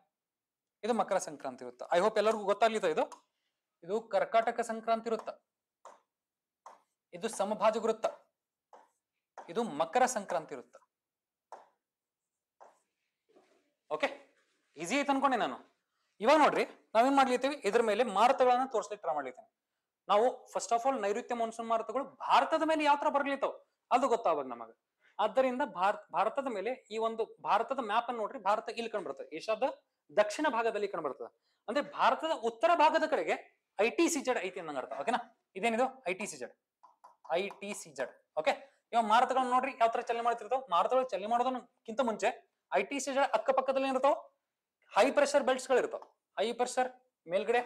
ಇದು ಮಕರ ಸಂಕ್ರಾಂತಿ ವೃತ್ತ ಐ ಹೋಪ್ ಎಲ್ಲರಿಗೂ ಗೊತ್ತಾಗ್ಲಿತ್ತ ಇದು ಇದು ಕರ್ಕಾಟಕ ಸಂಕ್ರಾಂತಿ ವೃತ್ತ ಇದು ಸಮಭಾಜ ವೃತ್ತ ಇದು ಮಕರ ಸಂಕ್ರಾಂತಿ ವೃತ್ತ ಓಕೆ ಈಸಿ ಐತೆ ಅನ್ಕೊಂಡೆ ನಾನು ಇವಾಗ ನೋಡ್ರಿ ನಾವೇನ್ ಮಾಡ್ಲಿತ್ತೀವಿ ಇದ್ರ ಮೇಲೆ ಮಾರುತಗಳನ್ನ ತೋರಿಸ್ಲಿಕ್ಕೆ ಟ್ರೈ ಮಾಡ್ಲಿತ್ತೇನೆ ನಾವು ಫಸ್ಟ್ ಆಫ್ ಆಲ್ ನೈಋತ್ಯ ಮಾನ್ಸೂನ್ ಮಾರುತಗಳು ಭಾರತದ ಮೇಲೆ ಯಾವ ತರ ಅದು ಗೊತ್ತಾಗ ನಮಗ ಆದ್ದರಿಂದ ಭಾರ ಭಾರತದ ಮೇಲೆ ಈ ಒಂದು ಭಾರತದ ಮ್ಯಾಪ್ ಅನ್ನು ನೋಡ್ರಿ ಭಾರತ ಇಲ್ಲಿ ಕಂಡು ಬರ್ತದೆ ಏಷ್ಯಾದ ದಕ್ಷಿಣ ಭಾಗದಲ್ಲಿ ಕಂಡು ಬರ್ತದೆ ಅಂದ್ರೆ ಭಾರತದ ಉತ್ತರ ಭಾಗದ ಕಡೆಗೆ ಐ ಟಿ ಸಿ ಜಡ್ ಐತಿ ಅನ್ನಂಗ ಅರ್ಥ ಓಕೆನಾ ಇದೇನಿದು I T C Z I T C Z okay ಇವಾಗ ಮಾರುತಗಳನ್ನ ನೋಡ್ರಿ ಯಾವ ತರ ಚಲನೆ ಮಾಡ್ತಿರ್ತಾವ ಮಾರುತಗಳು ಚಲನೆ ಮಾಡೋದಕ್ಕಿಂತ ಮುಂಚೆ ಐ ಟಿ ಸಿ ಜಡ್ ಅಕ್ಕಪಕ್ಕದಲ್ಲಿ ಏನಿರ್ತಾವ ಹೈ ಪ್ರೆಷರ್ ಬೆಲ್ಟ್ಸ್ ಗಳು ಹೈ ಪ್ರೆಷರ್ ಮೇಲ್ಗಡೆ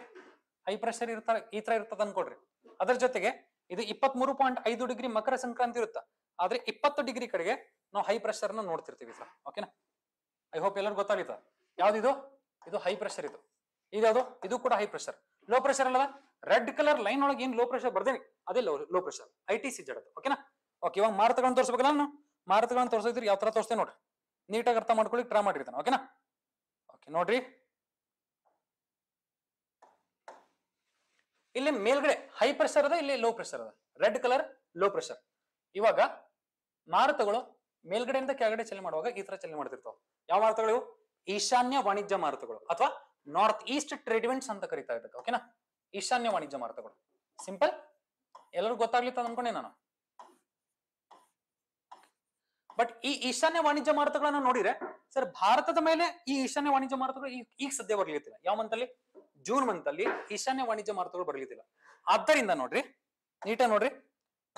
ಹೈ ಪ್ರೆಷರ್ ಇರ್ತಾರ ಈ ತರ ಇರ್ತದ ಅನ್ಕೊಡ್ರಿ ಅದ್ರ ಜೊತೆಗೆ ಇದು ಇಪ್ಪತ್ ಮೂರು ಪಾಯಿಂಟ್ ಐದು ಡಿಗ್ರಿ ಮಕರ ಸಂಕ್ರಾಂತಿ ಇರುತ್ತ ಆದ್ರೆ ಇಪ್ಪತ್ತು ಡಿಗ್ರಿ ಕಡೆಗೆ ನಾವು ಹೈ ಪ್ರೆಷರ್ ನ ನೋಡ್ತಿರ್ತೀವಿ ಸರ್ ಓಕೆನಾ ಐ ಹೋಪ್ ಎಲ್ಲರಿಗೂ ಗೊತ್ತಾಗಿತ್ತ ಯಾವ್ದಿದು ಇದು ಹೈ ಪ್ರೆಷರ್ ಇದು ಇದ್ಯಾವುದು ಇದು ಕೂಡ ಹೈ ಪ್ರೆಷರ್ ಲೋ ಪ್ರೆಷರ್ ಅಲ್ಲದ ರೆಡ್ ಕಲರ್ ಲೈನ್ ಒಳಗೆ ಏನ್ ಲೋ ಪ್ರೆಷರ್ ಬರ್ದೇನಿ ಅದೇ low low pressure I T C ಜಡತ್ ಓಕೆನಾ ಓಕೆ ಇವಾಗ ಮಾರುತಗಳನ್ನ ತೋರಿಸ್ಬೇಕಲ್ಲ ನಾನು ಮಾರುತಗಳನ್ನ ತೋರಿಸಿದ್ರೆ ಯಾವ ತರ ತೋರಿಸ್ತೇನೆ ನೋಡ್ರಿ ನೀಟಾಗಿ ಅರ್ಥ ಮಾಡ್ಕೊಳ್ಳಿ ಟ್ರಾ ಮಾಡಿರ್ತಾನೆ ಓಕೆನಾ ಓಕೆ ನೋಡ್ರಿ ಇಲ್ಲಿ ಮೇಲ್ಗಡೆ ಹೈ ಪ್ರೆಷರ್ ಅದ ಇಲ್ಲಿ ಲೋ ಪ್ರೆಷರ್ ಅದ ರೆಡ್ ಕಲರ್ ಲೋ ಪ್ರೆಷರ್ ಇವಾಗ ಮಾರುತಗಳು ಮೇಲ್ಗಡೆಯಿಂದ ಕೆಳಗಡೆ ಚಲನೆ ಮಾಡುವಾಗ ಈ ತರ ಚಲನೆ ಮಾಡ್ತಿರ್ತಾವೆ ಯಾವ ಮಾರುತಗಳು ಈಶಾನ್ಯ ವಾಣಿಜ್ಯ ಮಾರುತಗಳು ಅಥವಾ ನಾರ್ತ್ ಈಸ್ಟ್ ಟ್ರೇಡ್ ಅಂತ ಕರಿತಾ ಇದಕ್ಕೆ ಓಕೆನಾ ಈಶಾನ್ಯ ವಾಣಿಜ್ಯ ಮಾರುತಗಳು ಸಿಂಪಲ್ ಎಲ್ಲರೂ ಗೊತ್ತಾಗ್ಲಿತ್ತ ಅನ್ಕೊಂಡೆ ನಾನು ಬಟ್ ಈ ಈಶಾನ್ಯ ವಾಣಿಜ್ಯ ಮಾರುತಗಳನ್ನ ನೋಡಿದ್ರೆ ಸರ್ ಭಾರತದ ಮೇಲೆ ಈ ಈಶಾನ್ಯ ವಾಣಿಜ್ಯ ಮಾರುತಗಳು ಈಗ ಸದ್ಯ ಬರ್ಲಿತ್ತಿಲ್ಲ ಯಾವ ಮಂತ್ ಅಲ್ಲಿ ಜೂನ್ ಮಂತ್ ಅಲ್ಲಿ ಈಶಾನ್ಯ ವಾಣಿಜ್ಯ ಮಾರುತಗಳು ಬರ್ಲಿತ್ತಿಲ್ಲ ಆದ್ದರಿಂದ ನೋಡ್ರಿ ನೀಟ ನೋಡ್ರಿ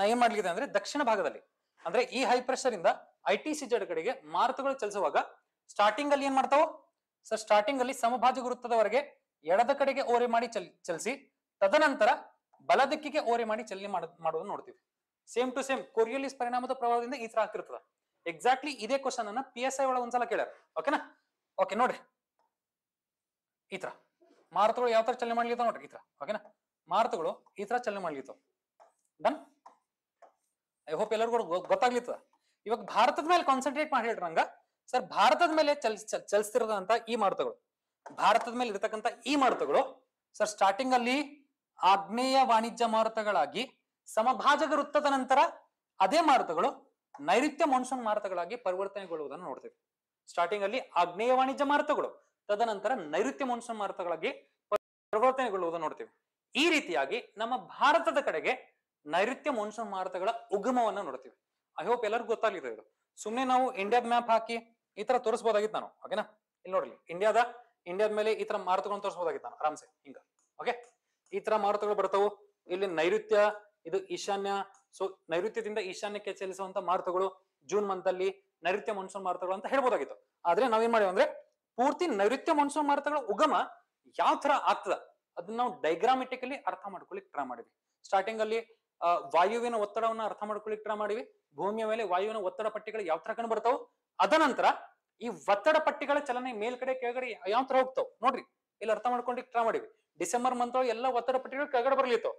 ನಾ ಏನ್ ಮಾಡ್ಲಿದೆ ಅಂದ್ರೆ ದಕ್ಷಿಣ ಭಾಗದಲ್ಲಿ ಅಂದ್ರೆ ಈ ಹೈ ಪ್ರೆಷರ್ ಇಂದ ಐ ಟಿ ಸಿ ಜಡ್ ಕಡೆಗೆ ಮಾರುತಗಳು ಚಲಿಸುವಾಗ ಸ್ಟಾರ್ಟಿಂಗ್ ಅಲ್ಲಿ ಏನ್ ಮಾಡ್ತಾವೋ ಸರ್ ಸ್ಟಾರ್ಟಿಂಗ್ ಅಲ್ಲಿ ಸಮಭಾಜ ವೃತ್ತದವರೆಗೆ ಎಡದ ಕಡೆಗೆ ಓರೆ ಮಾಡಿ ಚಲ್ ಚಲಿಸಿ ತದನಂತರ ಬಲ ದಿಕ್ಕಿಗೆ ಓರೆ ಮಾಡಿ ಚಲನೆ ಮಾಡೋದು ನೋಡ್ತೀವಿ ಸೇಮ್ ಟು ಸೇಮ್ ಕೊರಿಯಲಿಸ್ ಪರಿಣಾಮದ ಪ್ರಭಾವದಿಂದ ಈ ತರ ಆಗ್ತಿರ್ತದ ಎಕ್ಸಾಕ್ಟ್ಲಿ ಇದೇ ಕ್ವಶನ್ ಅನ್ನ ಪಿ ಎಸ್ ಐ ಒಳಗೆ ಒಂದ್ಸಲ ಕೇಳ್ಯಾರ ಓಕೆನಾ ಓಕೆ ನೋಡ್ರಿ ಈ ತರ ಮಾರುತಗಳು ಯಾವ ತರ ಚಲನೆ ಮಾಡ್ಲಿತ್ತಾವ ನೋಡ್ರಿ ಈ ತರ ಓಕೆನಾ ಮಾರುತಗಳು ಈ ತರ ಚಲನೆ ಮಾಡ್ಲಿತ್ತು ಡನ್ ಐ ಹೋಪ್ ಎಲ್ಲರಿಗೂ ಗೊತ್ತಾಗ್ಲಿತ್ತ ಇವಾಗ ಭಾರತದ ಮೇಲೆ ಕಾನ್ಸಂಟ್ರೇಟ್ ಮಾಡಿ ಹೇಳ್ರಿ ನಂಗ ಸರ್ ಭಾರತದ ಮೇಲೆ ಚಲ್ ಚಲಿಸ್ತಿರೋದಂತ ಈ ಮಾರುತಗಳು ಭಾರತದ ಮೇಲೆ ಇರತಕ್ಕಂತ ಈ ಮಾರುತಗಳು ಸರ್ ಸ್ಟಾರ್ಟಿಂಗ್ ಅಲ್ಲಿ ಆಗ್ನೇಯ ವಾಣಿಜ್ಯ ಮಾರುತಗಳಾಗಿ ಸಮಭಾಜಕ ವೃತ್ತದ ನಂತರ ಅದೇ ಮಾರುತಗಳು ನೈಋತ್ಯ ಮಾನ್ಸೂನ್ ಮಾರುತಗಳಾಗಿ ಪರಿವರ್ತನೆಗೊಳ್ಳುವುದನ್ನು ನೋಡ್ತೀವಿ ಸ್ಟಾರ್ಟಿಂಗ್ ಅಲ್ಲಿ ಆಗ್ನೇಯ ವಾಣಿಜ್ಯ ಮಾರುತಗಳು ತದನಂತರ ನೈಋತ್ಯ ಮಾನ್ಸೂನ್ ಮಾರುತಗಳಾಗಿ ಪರಿವರ್ತನೆಗೊಳ್ಳುವುದನ್ನು ನೋಡ್ತೀವಿ ಈ ರೀತಿಯಾಗಿ ನಮ್ಮ ಭಾರತದ ಕಡೆಗೆ ನೈಋತ್ಯ ಮಾನ್ಸೂನ್ ಮಾರುತಗಳ ಉಗಮವನ್ನು ನೋಡ್ತೀವಿ ಐ ಹೋಪ್ ಎಲ್ಲರಿಗೂ ಗೊತ್ತಾಗಿದೆ ಇದು ಸುಮ್ಮನೆ ನಾವು ಇಂಡಿಯಾ ಮ್ಯಾಪ್ ಹಾಕಿ ಈ ತರ ತೋರಿಸಬಹುದಾಗಿತ್ತು ನಾನು ಓಕೆನಾ ಇಲ್ಲಿ ನೋಡ್ರಿ ಇಂಡಿಯಾದ ಇಂಡಿಯಾದ ಮೇಲೆ ಈ ತರ ಮಾರುತಗಳನ್ನು ತೋರಿಸಬಹುದಾಗಿತ್ತು ನಾನು ಆರಾಮ್ಸೆ ಹಿಂಗ ಓಕೆ ಈ ತರ ಮಾರುತಗಳು ಬರ್ತಾವು ಇಲ್ಲಿ ನೈಋತ್ಯ ಇದು ಈಶಾನ್ಯ ಸೊ ನೈಋತ್ಯದಿಂದ ಈಶಾನ್ಯಕ್ಕೆ ಚಲಿಸುವಂತ ಮಾರುತಗಳು ಜೂನ್ ಮಂತ್ ಅಲ್ಲಿ ನೈಋತ್ಯ ಮಾನ್ಸೂನ್ ಮಾರುತಗಳು ಅಂತ ಹೇಳ್ಬೋದಾಗಿತ್ತು ಆದ್ರೆ ನಾವೇನ್ ಮಾಡಿವ ಅಂದ್ರೆ ಪೂರ್ತಿ ನೈಋತ್ಯ ಮಾನ್ಸೂನ್ ಮಾರುತಗಳ ಉಗಮ ಯಾವ ತರ ಆಗ್ತದ ಅದನ್ನ ನಾವು ಡೈಗ್ರಾಮೆಟಿಕಲಿ ಅರ್ಥ ಮಾಡ್ಕೊಳ್ಳಿಕ್ ಟ್ರಾ ಮಾಡಿದ್ವಿ ಸ್ಟಾರ್ಟಿಂಗ್ ಅಲ್ಲಿ ವಾಯುವಿನ ಒತ್ತಡವನ್ನ ಅರ್ಥ ಮಾಡ್ಕೊಳ್ಳಿಕ್ ಟ್ರಾ ಮಾಡಿವಿ ಭೂಮಿಯ ಮೇಲೆ ವಾಯುವಿನ ಒತ್ತಡ ಪಟ್ಟಿಗಳು ಯಾವ ತರ ಕಂಡು ಬರ್ತಾವ ಅದ ನಂತರ ಈ ಒತ್ತಡ ಪಟ್ಟಿಗಳ ಚಲನೆ ಮೇಲ್ಗಡೆ ಕೆಳಗಡೆ ಯಾವ ತರ ಹೋಗ್ತಾವ್ ನೋಡ್ರಿ ಇಲ್ಲಿ ಅರ್ಥ ಮಾಡ್ಕೊಂಡು ಟ್ರಾ ಮಾಡಿವಿ ಡಿಸೆಂಬರ್ ಮಂತ್ ಒಳಗೆ ಎಲ್ಲ ಒತ್ತಡ ಪಟ್ಟಿಗಳು ಕೆಳಗಡೆ ಬರ್ಲಿತ್ತು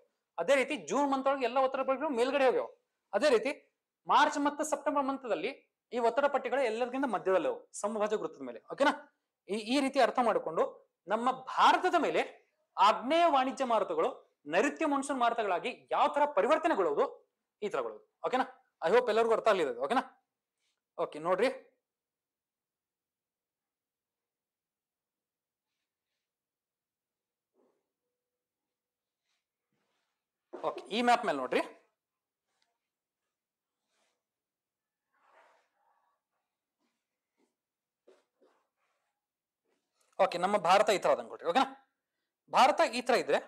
ಅದೇ ರೀತಿ ಜೂನ್ ಮಂತ್ ಒಳಗೆ ಎಲ್ಲ ಒತ್ತಡ ಪಟ್ಟಿಗಳು ಮೇಲ್ಗಡೆ ಹೋಗ್ಯಾವ ಅದೇ ರೀತಿ ಮಾರ್ಚ್ ಮತ್ತು ಸೆಪ್ಟೆಂಬರ್ ಮಂತದಲ್ಲಿ ಈ ಒತ್ತಡ ಪಟ್ಟಿಗಳು ಎಲ್ಲರಿಗಿಂತ ಮಧ್ಯದಲ್ಲಿ ಅವು ಗುರುತದ ವೃತ್ತದ ಮೇಲೆ ಓಕೆನಾ ಈ ಈ ರೀತಿ ಅರ್ಥ ಮಾಡಿಕೊಂಡು ನಮ್ಮ ಭಾರತದ ಮೇಲೆ ಆಗ್ನೇಯ ವಾಣಿಜ್ಯ ಮಾರುತಗಳು ನೈಋತ್ಯ ಮನ್ಸೂನ್ ಮಾರುತಗಳಾಗಿ ಯಾವ ತರ ಪರಿವರ್ತನೆಗೊಳ್ಳುವುದು ಈ ತರಗೊಳ್ಳುವುದು ಓಕೆನಾ ಐ ಹೋಪ್ ಎಲ್ಲರಿಗೂ ಅರ್ಥ ಆಗಲಿದೆ ಓಕೆನಾ ಓಕೆ ನೋಡ್ರಿ ಓಕೆ ಈ ಮ್ಯಾಪ್ ಮೇಲೆ ನೋಡ್ರಿ ಓಕೆ ನಮ್ಮ ಭಾರತ ಈ ತರ ಓಕೆನಾ ಭಾರತ ಈ ತರ ಇದ್ರೆ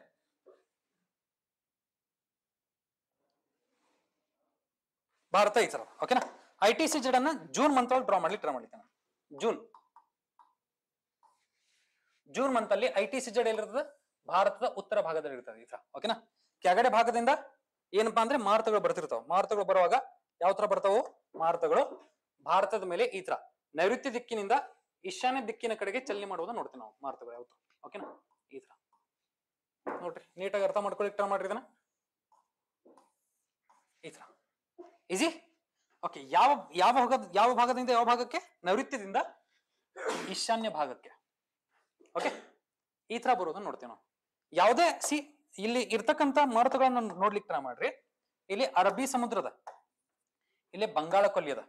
ಭಾರತ ಈ ತರ ಓಕೆನಾ ಐ ಟಿ ಸಿ ಜೆಡ್ ಅನ್ನ ಜೂನ್ ಮಂತ್ ಅಲ್ಲಿ ಡ್ರಾ ಮಾಡ್ಲಿಕ್ಕೆ ಟ್ರೈ ಮಾಡಿದ್ದೆ ಜೂನ್ ಜೂನ್ ಮಂತ್ ಅಲ್ಲಿ ಐ ಟಿ ಸಿ ಜೆಡ್ ಎಲ್ಲಿರ್ತದೆ ಭಾರತದ ಉತ್ತರ ಭಾಗದಲ್ಲಿ ಇರ್ತದೆ ಈ ತರ ಓಕೆನಾ ಕೆಳಗಡೆ ಭಾಗದಿಂದ ಏನಪ್ಪಾ ಅಂದ್ರೆ ಮಾರುತಗಳು ಬರ್ತಿರ್ತಾವ ಮಾರುತಗಳು ಬರುವಾಗ ಯಾವ ತರ ಬರ್ತಾವು ಮಾರುತಗಳು ಭಾರತದ ಮೇಲೆ ಈ ತರ ನೈಋತ್ಯ ದಿಕ್ಕಿನಿಂದ ಈಶಾನ್ಯ ದಿಕ್ಕಿನ ಕಡೆಗೆ ಚಲನೆ ಮಾಡುವುದನ್ನು ನೋಡ್ತೇವೆ ನಾವು ಮಾರುತಗಳು ಯಾವತ್ತು ಓಕೆನಾ ಈ ತರ ನೋಡ್ರಿ ನೀಟಾಗಿ ಅರ್ಥ ಮಾಡ್ಕೊಳ್ಳಿ ಟ್ರೈ ಮಾಡ್ರಿ ಇದನ್ನ ಈ ತರ ಈಜಿ ಓಕೆ ಯಾವ ಯಾವ ಭಾಗದ ಯಾವ ಭಾಗದಿಂದ ಯಾವ ಭಾಗಕ್ಕೆ ನೈಋತ್ಯದಿಂದ ಈಶಾನ್ಯ ಭಾಗಕ್ಕೆ ಓಕೆ ಈ ತರ ಬರುವುದನ್ನ ನೋಡ್ತೀವಿ ನಾವು ಯಾವುದೇ ಸಿ ಇಲ್ಲಿ ಇರ್ತಕ್ಕಂತ ಮಾರುತಗಳನ್ನ ನೋಡ್ಲಿಕ್ಕೆ ತರ ಮಾಡ್ರಿ ಇಲ್ಲಿ ಅರಬ್ಬಿ ಸಮುದ್ರದ ಇಲ್ಲಿ ಬಂಗಾಳ ಕೊಲ್ಲಿ ಅದ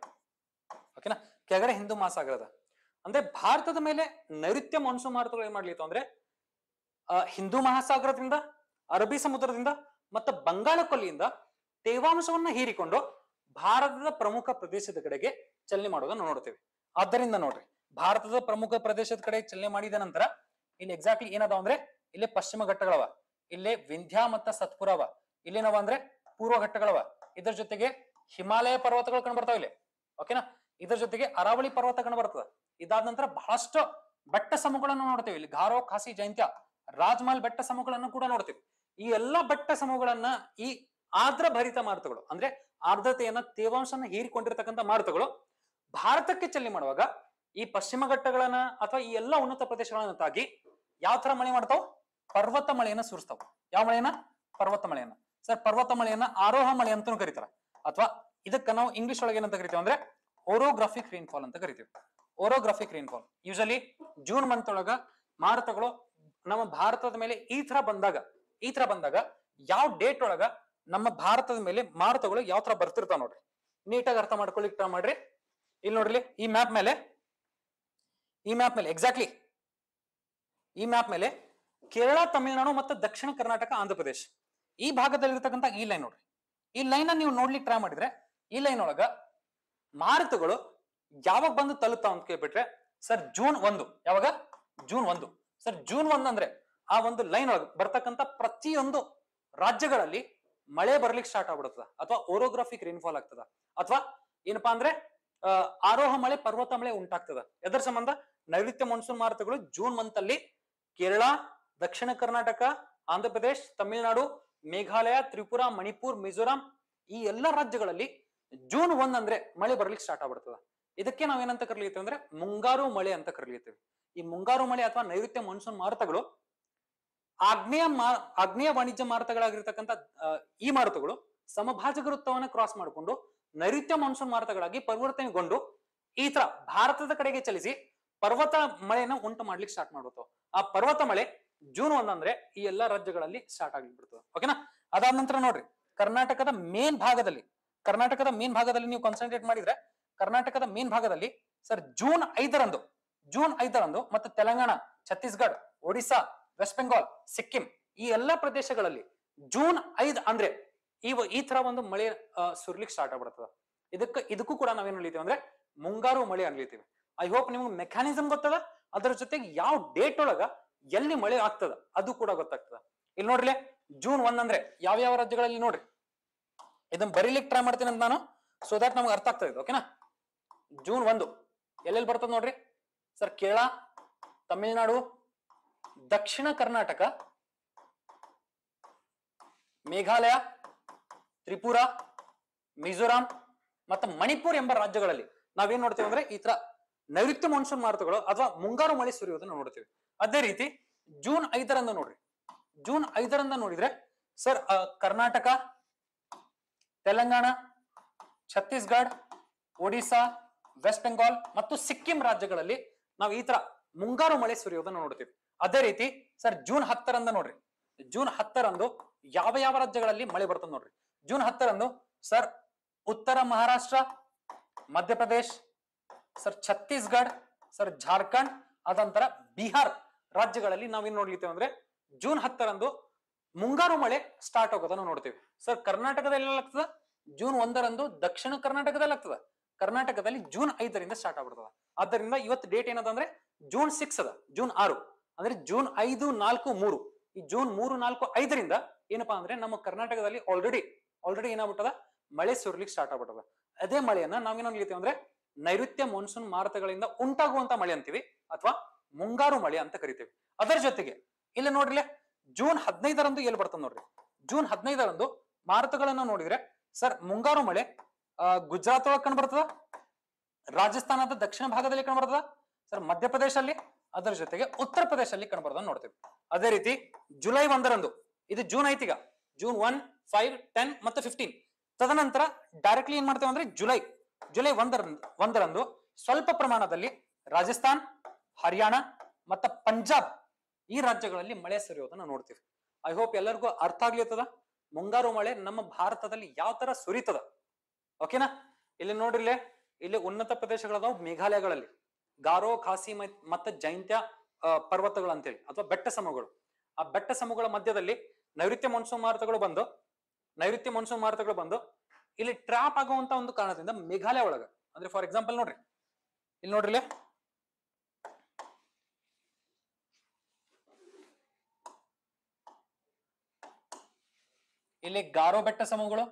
ಓಕೆನಾ ಕೆಳಗಡೆ ಹಿಂದೂ ಮಹಾಸಾಗರದ ಅಂದ್ರೆ ಭಾರತದ ಮೇಲೆ ನೈಋತ್ಯ ಮಾನ್ಸೂನ್ ಮಾರುತಗಳು ಏನ್ ಮಾಡ್ಲಿತ್ತು ಅಂದ್ರೆ ಹಿಂದೂ ಮಹಾಸಾಗರದಿಂದ ಅರಬ್ಬಿ ಸಮುದ್ರದಿಂದ ಮತ್ತ ಬಂಗಾಳ ಕೊಲ್ಲಿಯಿಂದ ತೇವಾಂಶವನ್ನ ಹೀರಿಕೊಂಡು ಭಾರತದ ಪ್ರಮುಖ ಪ್ರದೇಶದ ಕಡೆಗೆ ಚಲನೆ ಮಾಡೋದನ್ನ ನೋಡ್ತೇವೆ ಆದ್ದರಿಂದ ನೋಡ್ರಿ ಭಾರತದ ಪ್ರಮುಖ ಪ್ರದೇಶದ ಕಡೆ ಚಲನೆ ಮಾಡಿದ ನಂತರ ಇಲ್ಲಿ ಎಕ್ಸಾಕ್ಟ್ಲಿ ಏನದ ಅಂದ್ರೆ ಇಲ್ಲಿ ಪಶ್ಚಿಮ ಘಟ್ಟಗಳವ ಇಲ್ಲಿ ವಿಂಧ್ಯಾ ಮತ್ತ ಸತ್ಪುರವ ಇಲ್ಲಿ ನಾವ ಅಂದ್ರೆ ಪೂರ್ವ ಘಟ್ಟಗಳವ ಇದ್ರ ಜೊತೆಗೆ ಹಿಮಾಲಯ ಪರ್ವತಗಳು ಕಂಡು ಬರ್ತಾವ ಇಲ್ಲಿ ಓಕೆನಾ ಇದ್ರ ಜೊತೆಗೆ ಅರಾವಳಿ ಪರ್ವತ ಕಂಡು ಬರ್ತದ ಇದಾದ ನಂತರ ಬಹಳಷ್ಟು ಬೆಟ್ಟ ಸಮೂಹಗಳನ್ನು ನೋಡ್ತೇವೆ ಇಲ್ಲಿ ಗಾರೋ ಖಾಸಿ ಜೈಂತ್ಯ ರಾಜ್ಮಹಲ್ ಬೆಟ್ಟ ಸಮೂಹಗಳನ್ನು ಕೂಡ ನೋಡ್ತೀವಿ ಈ ಎಲ್ಲಾ ಬೆಟ್ಟ ಸಮೂಹಗಳನ್ನ ಈ ಆರ್ದ್ರ ಭರಿತ ಮಾರುತಗಳು ಅಂದ್ರೆ ಆರ್ದ್ರತೆಯನ್ನ ತೇವಾಂಶನ ಹೀರಿಕೊಂಡಿರ್ತಕ್ಕಂಥ ಮಾರುತಗಳು ಭಾರತಕ್ಕೆ ಚೆಲ್ಲಿ ಮಾಡುವಾಗ ಈ ಪಶ್ಚಿಮ ಘಟ್ಟಗಳನ್ನ ಅಥವಾ ಈ ಎಲ್ಲಾ ಉನ್ನತ ಪ್ರದೇಶಗಳನ್ನ ತಾಗಿ ಯಾವ ತರ ಮಳೆ ಮಾಡ್ತಾವ್ ಪರ್ವತ ಮಳೆಯನ್ನ ಸುರಿಸ್ತಾವ ಯಾವ ಮಳೆಯನ್ನ ಪರ್ವತ ಮಳೆಯನ್ನ ಸರ್ ಪರ್ವತ ಮಳೆಯನ್ನ ಆರೋಹ ಮಳೆ ಅಂತಾನು ಕರೀತಾರ ಅಥವಾ ಇದಕ್ಕ ನಾವು ಇಂಗ್ಲಿಷ್ ಒಳಗೆ ಏನಂತ ಕರಿತೀವಿ ಅಂದ್ರೆ ಓರೋಗ್ರಾಫಿಕ್ ರೈನ್ಫಾಲ್ ಅಂತ ಕರಿತೀವಿ orographic rainfall usually June month ಒಳಗ ಮಾರುತಗಳು ನಮ್ಮ ಭಾರತದ ಮೇಲೆ ಈ ತರ ಬಂದಾಗ ಈ ತರ ಬಂದಾಗ ಯಾವ ಡೇಟ್ ಒಳಗ ನಮ್ಮ ಭಾರತದ ಮೇಲೆ ಮಾರುತಗಳು ಯಾವ ತರ ಬರ್ತಿರ್ತಾವ ನೋಡ್ರಿ ನೀಟಾಗಿ ಅರ್ಥ ಮಾಡ್ಕೊಳ್ಳಿಕ್ ಟ್ರೈ ಮಾಡ್ರಿ ಇಲ್ಲಿ ನೋಡ್ರಿ ಈ ಮ್ಯಾಪ್ ಮೇಲೆ ಈ ಮ್ಯಾಪ್ ಮೇಲೆ ಎಕ್ಸಾಕ್ಟ್ಲಿ ಈ ಮ್ಯಾಪ್ ಮೇಲೆ ಕೇರಳ ತಮಿಳುನಾಡು ಮತ್ತು ದಕ್ಷಿಣ ಕರ್ನಾಟಕ ಆಂಧ್ರಪ್ರದೇಶ ಈ ಭಾಗದಲ್ಲಿರ್ತಕ್ಕಂಥ ಈ ಲೈನ್ ನೋಡ್ರಿ ಈ ಲೈನ್ ನೀವು ನೋಡ್ಲಿಕ್ಕೆ ಟ್ರೈ ಮಾಡಿದ್ರೆ ಈ ಲೈನ್ ಒಳಗ ಮಾರುತಗಳು ಯಾವಾಗ ಬಂದು ತಲುಪ ಅಂತ ಕೇಳ್ಬಿಟ್ರೆ ಸರ್ ಜೂನ್ ಒಂದು ಯಾವಾಗ ಜೂನ್ ಒಂದು ಸರ್ ಜೂನ್ ಒಂದ್ ಅಂದ್ರೆ ಆ ಒಂದು ಲೈನ್ ಒಳಗೆ ಬರ್ತಕ್ಕಂಥ ಪ್ರತಿಯೊಂದು ರಾಜ್ಯಗಳಲ್ಲಿ ಮಳೆ ಬರ್ಲಿಕ್ಕೆ ಸ್ಟಾರ್ಟ್ ಆಗ್ಬಿಡುತ್ತದ ಅಥವಾ ಓರೋಗ್ರಾಫಿಕ್ ರೈನ್ಫಾಲ್ ಆಗ್ತದ ಅಥವಾ ಏನಪ್ಪಾ ಅಂದ್ರೆ ಆರೋಹ ಮಳೆ ಪರ್ವತ ಮಳೆ ಉಂಟಾಗ್ತದ ಎದ್ರ ಸಂಬಂಧ ನೈಋತ್ಯ ಮಾನ್ಸೂನ್ ಮಾರುತಗಳು ಜೂನ್ ಮಂತ್ ಅಲ್ಲಿ ಕೇರಳ ದಕ್ಷಿಣ ಕರ್ನಾಟಕ ಆಂಧ್ರ ಪ್ರದೇಶ್ ತಮಿಳುನಾಡು ಮೇಘಾಲಯ ತ್ರಿಪುರ ಮಣಿಪುರ್ ಮಿಜೋರಾಂ ಈ ಎಲ್ಲಾ ರಾಜ್ಯಗಳಲ್ಲಿ ಜೂನ್ ಒಂದ್ ಅಂದ್ರೆ ಮಳೆ ಬರ್ಲಿಕ್ಕೆ ಸ್ಟಾರ್ಟ್ ಆಗ್ಬಿಡ್ತದೆ ಇದಕ್ಕೆ ನಾವ್ ಏನಂತ ಅಂದ್ರೆ ಮುಂಗಾರು ಮಳೆ ಅಂತ ಕರ್ಲಿತೀವಿ ಈ ಮುಂಗಾರು ಮಳೆ ಅಥವಾ ನೈಋತ್ಯ ಮಾನ್ಸೂನ್ ಮಾರುತಗಳು ಆಗ್ನೇಯ ಮಾ ಆಗ್ನೇಯ ವಾಣಿಜ್ಯ ಮಾರುತಗಳಾಗಿರ್ತಕ್ಕಂಥ ಈ ಮಾರುತಗಳು ಸಮಭಾಜಕ ವೃತ್ತವನ್ನ ಕ್ರಾಸ್ ಮಾಡಿಕೊಂಡು ನೈಋತ್ಯ ಮಾನ್ಸೂನ್ ಮಾರುತಗಳಾಗಿ ಪರಿವರ್ತನೆಗೊಂಡು ಈ ತರ ಭಾರತದ ಕಡೆಗೆ ಚಲಿಸಿ ಪರ್ವತ ಮಳೆಯನ್ನು ಉಂಟು ಮಾಡ್ಲಿಕ್ಕೆ ಸ್ಟಾರ್ಟ್ ಮಾಡುತ್ತೋ ಆ ಪರ್ವತ ಮಳೆ ಜೂನ್ ಒಂದಂದ್ರೆ ಈ ಎಲ್ಲಾ ರಾಜ್ಯಗಳಲ್ಲಿ ಸ್ಟಾರ್ಟ್ ಆಗಿಬಿಡ್ತದೆ ಓಕೆನಾ ಅದಾದ ನಂತರ ನೋಡ್ರಿ ಕರ್ನಾಟಕದ ಮೇನ್ ಭಾಗದಲ್ಲಿ ಕರ್ನಾಟಕದ ಮೇನ್ ಭಾಗದಲ್ಲಿ ನೀವು ಕಾನ್ಸಂಟ್ರೇಟ್ ಮಾಡಿದ್ರೆ ಕರ್ನಾಟಕದ ಮೇನ್ ಭಾಗದಲ್ಲಿ ಸರ್ ಜೂನ್ ಐದರಂದು ಜೂನ್ ಐದರಂದು ಮತ್ತೆ ತೆಲಂಗಾಣ ಛತ್ತೀಸ್ಗಢ ಒಡಿಶಾ ವೆಸ್ಟ್ ಬೆಂಗಾಲ್ ಸಿಕ್ಕಿಂ ಈ ಎಲ್ಲಾ ಪ್ರದೇಶಗಳಲ್ಲಿ ಜೂನ್ ಐದ್ ಅಂದ್ರೆ ಈ ಈ ತರ ಒಂದು ಮಳೆ ಸುರ್ಲಿಕ್ಕೆ ಸ್ಟಾರ್ಟ್ ಆಗ್ಬಿಡ್ತದ ಇದಕ್ಕೆ ಇದಕ್ಕೂ ಕೂಡ ನಾವೇನ್ ಹೇಳಿತೀವಿ ಅಂದ್ರೆ ಮುಂಗಾರು ಮಳೆ ಅನ್ಲಿತೀವಿ ಐ ಹೋಪ್ ನಿಮ್ಗೆ ಮೆಕ್ಯಾನಿಸಮ್ ಗೊತ್ತದ ಅದರ ಜೊತೆಗೆ ಯಾವ ಡೇಟ್ ಒಳಗ ಎಲ್ಲಿ ಮಳೆ ಆಗ್ತದ ಅದು ಕೂಡ ಗೊತ್ತಾಗ್ತದ ಇಲ್ಲಿ ನೋಡ್ರಿ ಜೂನ್ ಒಂದ್ ಅಂದ್ರೆ ಯಾವ ಯಾವ ರಾಜ್ಯಗಳಲ್ಲಿ ನೋಡ್ರಿ ಇದನ್ನ ಬರೀಲಿಕ್ಕೆ ಟ್ರೈ ಮಾಡ್ತೀನಿ ಅಂತ ನಾನು ಸೊ ದಟ್ ನಮ್ಗೆ ಅರ್ಥ ಆಗ್ತದೆ ಓಕೆನಾ ಜೂನ್ ಒಂದು ಎಲ್ಲೆಲ್ಲಿ ಬರ್ತದ ನೋಡ್ರಿ ಸರ್ ಕೇರಳ ತಮಿಳುನಾಡು ದಕ್ಷಿಣ ಕರ್ನಾಟಕ ಮೇಘಾಲಯ ತ್ರಿಪುರ ಮಿಜೋರಾಂ ಮತ್ತು ಮಣಿಪುರ್ ಎಂಬ ರಾಜ್ಯಗಳಲ್ಲಿ ನಾವೇನ್ ನೋಡ್ತೇವೆ ಅಂದ್ರೆ ಈ ತರ ನೈಋತ್ಯ ಮಾನ್ಸೂನ್ ಮಾರುತಗಳು ಅಥವಾ ಮುಂಗಾರು ಮಳೆ ಸುರಿಯೋದನ್ನ ನೋಡ್ತೀವಿ ಅದೇ ರೀತಿ ಜೂನ್ ಐದರಂದ ನೋಡ್ರಿ ಜೂನ್ ಐದರಂದ ನೋಡಿದ್ರೆ sir Karnataka Telangana Chhattisgarh Odisha West Bengal ಮತ್ತು ಸಿಕ್ಕಿಂ ರಾಜ್ಯಗಳಲ್ಲಿ ನಾವು ಈ ತರ ಮುಂಗಾರು ಮಳೆ ಸುರಿಯೋದನ್ನು ನೋಡ್ತೀವಿ ಅದೇ ರೀತಿ ಸರ್ ಜೂನ್ ಹತ್ತರಂದ ನೋಡ್ರಿ ಜೂನ್ ಹತ್ತರಂದು ಯಾವ ಯಾವ ರಾಜ್ಯಗಳಲ್ಲಿ ಮಳೆ ಬರ್ತದೆ ನೋಡ್ರಿ ಜೂನ್ ಹತ್ತರಂದು ಸರ್ ಉತ್ತರ ಮಹಾರಾಷ್ಟ್ರ ಮಧ್ಯಪ್ರದೇಶ್ ಸರ್ ಛತ್ತೀಸ್ಗಢ ಸರ್ ಜಾರ್ಖಂಡ್ ಅದಂತರ ಬಿಹಾರ್ ರಾಜ್ಯಗಳಲ್ಲಿ ನಾವೇನ್ ನೋಡ್ಲಿತ್ತೇವೆ ಅಂದ್ರೆ ಜೂನ್ ಹತ್ತರಂದು ಮುಂಗಾರು ಮಳೆ ಸ್ಟಾರ್ಟ್ ಆಗೋದನ್ನು ನೋಡ್ತೀವಿ ಸರ್ ಕರ್ನಾಟಕದಲ್ಲಿ ಆಗ್ತದ ಜೂನ್ ಒಂದರಂದು ದಕ್ಷಿಣ ಕರ್ನಾಟಕದಲ್ಲಿ ಆಗ್ತದ ಕರ್ನಾಟಕದಲ್ಲಿ ಜೂನ್ ಐದರಿಂದ ಸ್ಟಾರ್ಟ್ ಆಗ್ಬಿಡ್ತದ ಆದ್ದರಿಂದ ಇವತ್ತು ಡೇಟ್ ಏನದ ಅಂದ್ರೆ ಜೂನ್ ಸಿಕ್ಸ್ ಅದ ಜೂನ್ ಆರು ಅಂದ್ರೆ ಜೂನ್ ಐದು ನಾಲ್ಕು ಮೂರು ಈ ಜೂನ್ ಮೂರು ನಾಲ್ಕು ಐದರಿಂದ ಏನಪ್ಪಾ ಅಂದ್ರೆ ನಮ್ಮ ಕರ್ನಾಟಕದಲ್ಲಿ ಆಲ್ರೆಡಿ ಆಲ್ರೆಡಿ ಏನಾಗ್ಬಿಟ್ಟದ ಮಳೆ ಸುರ್ಲಿಕ್ಕೆ ಸ್ಟಾರ್ಟ್ ಆಗ್ಬಿಟ್ಟದ ಅದೇ ಮಳೆಯನ್ನ ನಾವೇನಂತೀವಿ ಅಂದ್ರೆ ನೈಋತ್ಯ ಮಾನ್ಸೂನ್ ಮಾರುತಗಳಿಂದ ಉಂಟಾಗುವಂತ ಮಳೆ ಅಂತೀವಿ ಅಥವಾ ಮುಂಗಾರು ಮಳೆ ಅಂತ ಕರಿತೇವೆ ಅದರ ಜೊತೆಗೆ ಇಲ್ಲಿ ನೋಡ್ರಿ ಜೂನ್ ಹದಿನೈದರಂದು ಎಲ್ಲಿ ಬರ್ತದೆ ನೋಡ್ರಿ ಜೂನ್ ಹದಿನೈದರಂದು ಮಾರುತಗಳನ್ನ ನೋಡಿದ್ರೆ ಸರ್ ಮುಂಗಾರು ಮಳೆ ಗುಜರಾತ್ ಒಳಗೆ ಕಂಡು ಬರ್ತದ ರಾಜಸ್ಥಾನದ ದಕ್ಷಿಣ ಭಾಗದಲ್ಲಿ ಕಂಡು ಬರ್ತದ ಸರ್ ಅಲ್ಲಿ ಅದರ ಜೊತೆಗೆ ಉತ್ತರ ಅಲ್ಲಿ ಕಂಡು ಬರ್ತದ ನೋಡ್ತೇವೆ ಅದೇ ರೀತಿ ಜುಲೈ ಒಂದರಂದು ಇದು ಜೂನ್ ಐತಿಗ ಜೂನ್ ಒನ್ ಫೈವ್ ಟೆನ್ ಮತ್ತು ಫಿಫ್ಟೀನ್ ತದನಂತರ ಡೈರೆಕ್ಟ್ಲಿ ಏನ್ ಮಾಡ್ತೇವೆ ಅಂದ್ರೆ ಜುಲೈ ಜುಲೈ ಒಂದರ ಒಂದರಂದು ಸ್ವಲ್ಪ ಪ್ರಮಾಣದಲ್ಲಿ ರಾಜಸ್ಥಾನ್ ಹರಿಯಾಣ ಮತ್ತ ಪಂಜಾಬ್ ಈ ರಾಜ್ಯಗಳಲ್ಲಿ ಮಳೆ ಸುರಿಯೋದನ್ನ ನೋಡ್ತೀವಿ ಐ ಹೋಪ್ ಎಲ್ಲರಿಗೂ ಅರ್ಥ ಆಗ್ಲಿತ್ತದ ಮುಂಗಾರು ಮಳೆ ನಮ್ಮ ಭಾರತದಲ್ಲಿ ಯಾವ ತರ ಸುರಿತದ ಓಕೆನಾ ಇಲ್ಲಿ ನೋಡ್ರಿಲ್ಲೇ ಇಲ್ಲಿ ಉನ್ನತ ಪ್ರದೇಶಗಳದಾವ್ ಮೇಘಾಲಯಗಳಲ್ಲಿ ಗಾರೋ ಖಾಸಿ ಮತ್ತ ಜೈಂತ್ಯ ಪರ್ವತಗಳು ಅಂತೇಳಿ ಅಥವಾ ಬೆಟ್ಟ ಸಮೂಹಗಳು ಆ ಬೆಟ್ಟ ಸಮೂಹಗಳ ಮಧ್ಯದಲ್ಲಿ ನೈಋತ್ಯ ಮಾನ್ಸೂನ್ ಮಾರುತಗಳು ಬಂದು ನೈಋತ್ಯ ಮಾನ್ಸೂನ್ ಮಾರುತಗಳು ಬಂದು ಇಲ್ಲಿ ಟ್ರಾಪ್ ಆಗುವಂತ ಒಂದು ಕಾರಣದಿಂದ ಮೇಘಾಲಯ ಒಳಗ ಅಂದ್ರೆ ಫಾರ್ ಎಕ್ಸಾಂಪಲ್ ನೋಡ್ರಿ ಇಲ್ಲಿ ನೋಡ್ರಿಲ್ಲೇ ಇಲ್ಲಿ ಗಾರೋ ಬೆಟ್ಟ ಸಮೂಹಗಳು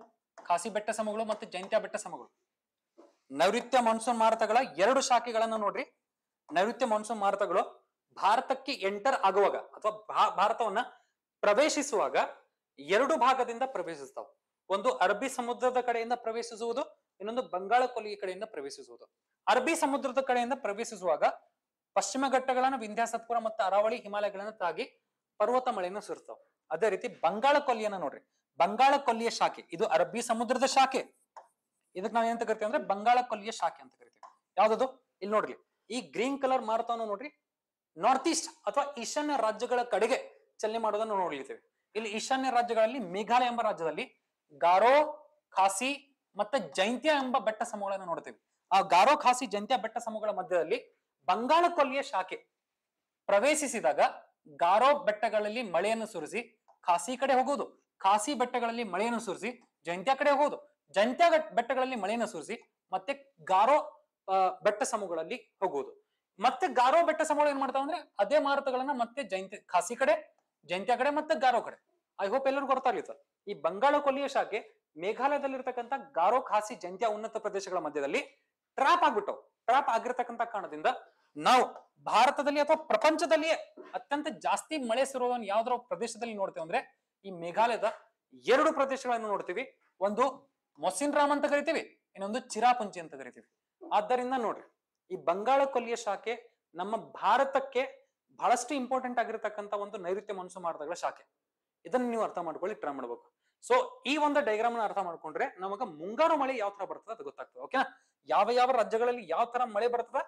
ಖಾಸಿ ಬೆಟ್ಟ ಸಮೂಹಗಳು ಮತ್ತು ಜೈಂತ್ಯ ಬೆಟ್ಟ ಸಮೂಹಗಳು ನೈಋತ್ಯ ಮಾನ್ಸೂನ್ ಮಾರುತಗಳ ಎರಡು ಶಾಖೆಗಳನ್ನ ನೋಡ್ರಿ ನೈಋತ್ಯ ಮಾನ್ಸೂನ್ ಮಾರುತಗಳು ಭಾರತಕ್ಕೆ ಎಂಟರ್ ಆಗುವಾಗ ಅಥವಾ ಭಾರತವನ್ನ ಪ್ರವೇಶಿಸುವಾಗ ಎರಡು ಭಾಗದಿಂದ ಪ್ರವೇಶಿಸ್ತಾವ ಒಂದು ಅರಬ್ಬಿ ಸಮುದ್ರದ ಕಡೆಯಿಂದ ಪ್ರವೇಶಿಸುವುದು ಇನ್ನೊಂದು ಬಂಗಾಳ ಕೊಲ್ಲಿಗೆ ಕಡೆಯಿಂದ ಪ್ರವೇಶಿಸುವುದು ಅರಬ್ಬಿ ಸಮುದ್ರದ ಕಡೆಯಿಂದ ಪ್ರವೇಶಿಸುವಾಗ ಪಶ್ಚಿಮ ಘಟ್ಟಗಳನ್ನ ವಿಂಧ್ಯಾಸತ್ಪುರ ಮತ್ತು ಅರಾವಳಿ ಹಿಮಾಲಯಗಳನ್ನು ತಾಗಿ ಪರ್ವತ ಮಳೆಯನ್ನು ಸುರಿತಾವ ಅದೇ ರೀತಿ ಬಂಗಾಳ ಕೊಲ್ಲಿಯನ್ನ ನೋಡ್ರಿ ಬಂಗಾಳ ಕೊಲ್ಲಿಯ ಶಾಖೆ ಇದು ಅರಬ್ಬಿ ಸಮುದ್ರದ ಶಾಖೆ ಇದಕ್ಕೆ ನಾವ್ ಏನಂತ ಕರಿತೀವಿ ಅಂದ್ರೆ ಬಂಗಾಳ ಕೊಲ್ಲಿಯ ಶಾಖೆ ಅಂತ ಕರಿತೀವಿ ಯಾವ್ದದು ಇಲ್ಲಿ ನೋಡ್ರಿ ಈ ಗ್ರೀನ್ ಕಲರ್ ಮಾರುತವನ್ನು ನೋಡ್ರಿ ನಾರ್ತ್ ಈಸ್ಟ್ ಅಥವಾ ಈಶಾನ್ಯ ರಾಜ್ಯಗಳ ಕಡೆಗೆ ಚಲನೆ ಮಾಡೋದನ್ನು ನೋಡ್ಲಿತೀವಿ ಇಲ್ಲಿ ಈಶಾನ್ಯ ರಾಜ್ಯಗಳಲ್ಲಿ ಮೇಘಾಲಯ ಎಂಬ ರಾಜ್ಯದಲ್ಲಿ ಗಾರೋ ಖಾಸಿ ಮತ್ತೆ ಜೈಂತ್ಯ ಎಂಬ ಬೆಟ್ಟ ಸಮೂಹಗಳನ್ನು ನೋಡ್ತೇವೆ ಆ ಗಾರೋ ಖಾಸಿ ಜೈಂತ್ಯ ಬೆಟ್ಟ ಸಮೂಹಗಳ ಮಧ್ಯದಲ್ಲಿ ಬಂಗಾಳ ಕೊಲ್ಲಿಯ ಶಾಖೆ ಪ್ರವೇಶಿಸಿದಾಗ ಗಾರೋ ಬೆಟ್ಟಗಳಲ್ಲಿ ಮಳೆಯನ್ನು ಸುರಿಸಿ ಖಾಸಿ ಕಡೆ ಹೋಗುವುದು ಖಾಸಿ ಬೆಟ್ಟಗಳಲ್ಲಿ ಮಳೆಯನ್ನು ಸುರಿಸಿ ಜಂತ್ಯ ಕಡೆ ಹೋದು ಜಂತ್ಯ ಬೆಟ್ಟಗಳಲ್ಲಿ ಮಳೆಯನ್ನು ಸುರಿಸಿ ಮತ್ತೆ ಗಾರೋ ಬೆಟ್ಟ ಸಮಗಳಲ್ಲಿ ಹೋಗುವುದು ಮತ್ತೆ ಗಾರೋ ಬೆಟ್ಟ ಸಮೂಹ ಏನ್ ಮಾಡ್ತಾವ ಅಂದ್ರೆ ಅದೇ ಮಾರುತಗಳನ್ನ ಮತ್ತೆ ಜಯಂತಿ ಖಾಸಿ ಕಡೆ ಜಂತ್ಯ ಕಡೆ ಮತ್ತೆ ಗಾರೋ ಕಡೆ ಐ ಹೋಪ್ ಎಲ್ಲರೂ ಗೊತ್ತಾಗ್ಲಿ ಸರ್ ಈ ಬಂಗಾಳ ಕೊಲ್ಲಿಯ ಶಾಖೆ ಮೇಘಾಲಯದಲ್ಲಿರ್ತಕ್ಕಂಥ ಗಾರೋ ಖಾಸಿ ಜಂತ್ಯ ಉನ್ನತ ಪ್ರದೇಶಗಳ ಮಧ್ಯದಲ್ಲಿ ಟ್ರಾಪ್ ಆಗ್ಬಿಟ್ಟವು ಟ್ರಾಪ್ ಆಗಿರ್ತಕ್ಕಂಥ ಕಾರಣದಿಂದ ನಾವು ಭಾರತದಲ್ಲಿ ಅಥವಾ ಪ್ರಪಂಚದಲ್ಲಿಯೇ ಅತ್ಯಂತ ಜಾಸ್ತಿ ಮಳೆ ಸುರುವನ್ ಯಾವ್ದಾರ ಪ್ರದೇಶದಲ್ಲಿ ನೋಡ್ತೇವೆ ಅಂದ್ರೆ ಈ ಮೇಘಾಲಯದ ಎರಡು ಪ್ರದೇಶಗಳನ್ನು ನೋಡ್ತೀವಿ ಒಂದು ಮೊಸಿನ್ ರಾಮ್ ಅಂತ ಕರಿತೀವಿ ಇನ್ನೊಂದು ಚಿರಾಪುಂಚಿ ಅಂತ ಕರಿತೀವಿ ಆದ್ದರಿಂದ ನೋಡ್ರಿ ಈ ಬಂಗಾಳ ಕೊಲ್ಲಿಯ ಶಾಖೆ ನಮ್ಮ ಭಾರತಕ್ಕೆ ಬಹಳಷ್ಟು ಇಂಪಾರ್ಟೆಂಟ್ ಆಗಿರತಕ್ಕಂತ ಒಂದು ನೈಋತ್ಯ ಮನಸ್ಸು ಮಾರ್ಗಗಳ ಶಾಖೆ ಇದನ್ನ ನೀವು ಅರ್ಥ ಮಾಡ್ಕೊಳ್ಳಿ ಟ್ರೈ ಮಾಡ್ಬೇಕು ಸೊ ಈ ಒಂದು ಡೈಗ್ರಾಮ್ ಅರ್ಥ ಮಾಡ್ಕೊಂಡ್ರೆ ನಮಗ ಮುಂಗಾರು ಮಳೆ ಯಾವ ತರ ಬರ್ತದೆ ಅದು ಗೊತ್ತಾಗ್ತದೆ ಓಕೆನಾ ಯಾವ ಯಾವ ರಾಜ್ಯಗಳಲ್ಲಿ ಯಾವ ತರ ಮಳೆ ಬರ್ತದ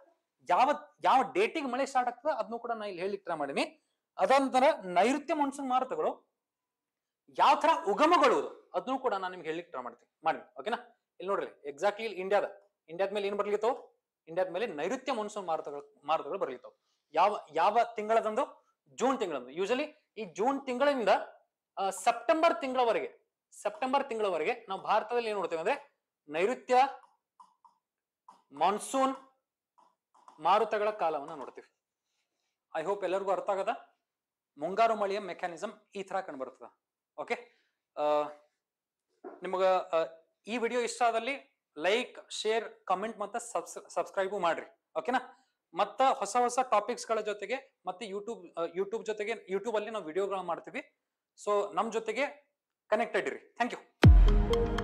ಯಾವ ಯಾವ ಡೇಟಿಗೆ ಮಳೆ ಸ್ಟಾರ್ಟ್ ಆಗ್ತದೆ ಅದನ್ನು ಕೂಡ ನಾ ಇಲ್ಲಿ ಹೇಳಿ ಟ್ರೈ ಮಾಡೀನಿ ಅದಂತರ ನೈಋತ್ಯ ಮಾನ್ಸೂನ್ ಮಾರುತಗಳು ಯಾವ ತರ ಉಗಮಗೊಳ್ಳುವುದು ಅದನ್ನು ಕೂಡ ನಾನು ನಿಮ್ಗೆ ಹೇಳಲಿಕ್ಕೆ ಟ್ರೈ ಮಾಡ್ತೀನಿ ಮಾಡಿ ಓಕೆನಾ ಇಲ್ಲಿ ನೋಡ್ರಿ ಎಕ್ಸಾಕ್ಟ್ಲಿ ಇಂಡಿಯಾದ ಇಂಡಿಯಾದ ಮೇಲೆ ಏನ್ ಬರ್ಲಿತ್ತು ಇಂಡಿಯಾದ ಮೇಲೆ ನೈಋತ್ಯ ಮಾನ್ಸೂನ್ ಮಾರುತಗಳು ಮಾರುತಗಳು ಬರ್ಲಿತ್ತವು ಯಾವ ಯಾವ ತಿಂಗಳದಂದು ಜೂನ್ ತಿಂಗಳಂದು ಯೂಶಲಿ ಈ ಜೂನ್ ತಿಂಗಳಿಂದ ಸೆಪ್ಟೆಂಬರ್ ತಿಂಗಳವರೆಗೆ ಸೆಪ್ಟೆಂಬರ್ ತಿಂಗಳವರೆಗೆ ನಾವು ಭಾರತದಲ್ಲಿ ಏನ್ ನೋಡ್ತೇವೆ ಅಂದ್ರೆ ನೈಋತ್ಯ ಮಾನ್ಸೂನ್ ಮಾರುತಗಳ ಕಾಲವನ್ನು ನೋಡ್ತೀವಿ ಐ ಹೋಪ್ ಎಲ್ಲರಿಗೂ ಅರ್ಥ ಆಗದ ಮುಂಗಾರು ಮಳೆಯ ಮೆಕ್ಯಾನಿಸಮ್ ಈ ತರ ಕಂಡು ಬರ್ತದ ಓಕೆ uh, ನಿಮಗೆ uh, ಈ ವಿಡಿಯೋ ಇಷ್ಟ ಆದಲ್ಲಿ ಲೈಕ್ ಶೇರ್ ಕಮೆಂಟ್ ಮತ್ತೆ ಸಬ್ಸ್ಕ್ರೈಬು ಮಾಡಿರಿ ಓಕೆನಾ ಮತ್ತ ಹೊಸ ಹೊಸ ಟಾಪಿಕ್ಸ್ ಗಳ ಜೊತೆಗೆ ಮತ್ತೆ ಯೂಟ್ಯೂಬ್ ಯೂಟ್ಯೂಬ್ uh, ಜೊತೆಗೆ ಯೂಟ್ಯೂಬ್ ಅಲ್ಲಿ ನಾವು ವಿಡಿಯೋಗಳನ್ನು ಮಾಡ್ತೀವಿ ಸೊ ನಮ್ ಜೊತೆಗೆ ಕನೆಕ್ಟೆಡ್ ಇರಿ ಥ್ಯಾಂಕ್ ಯು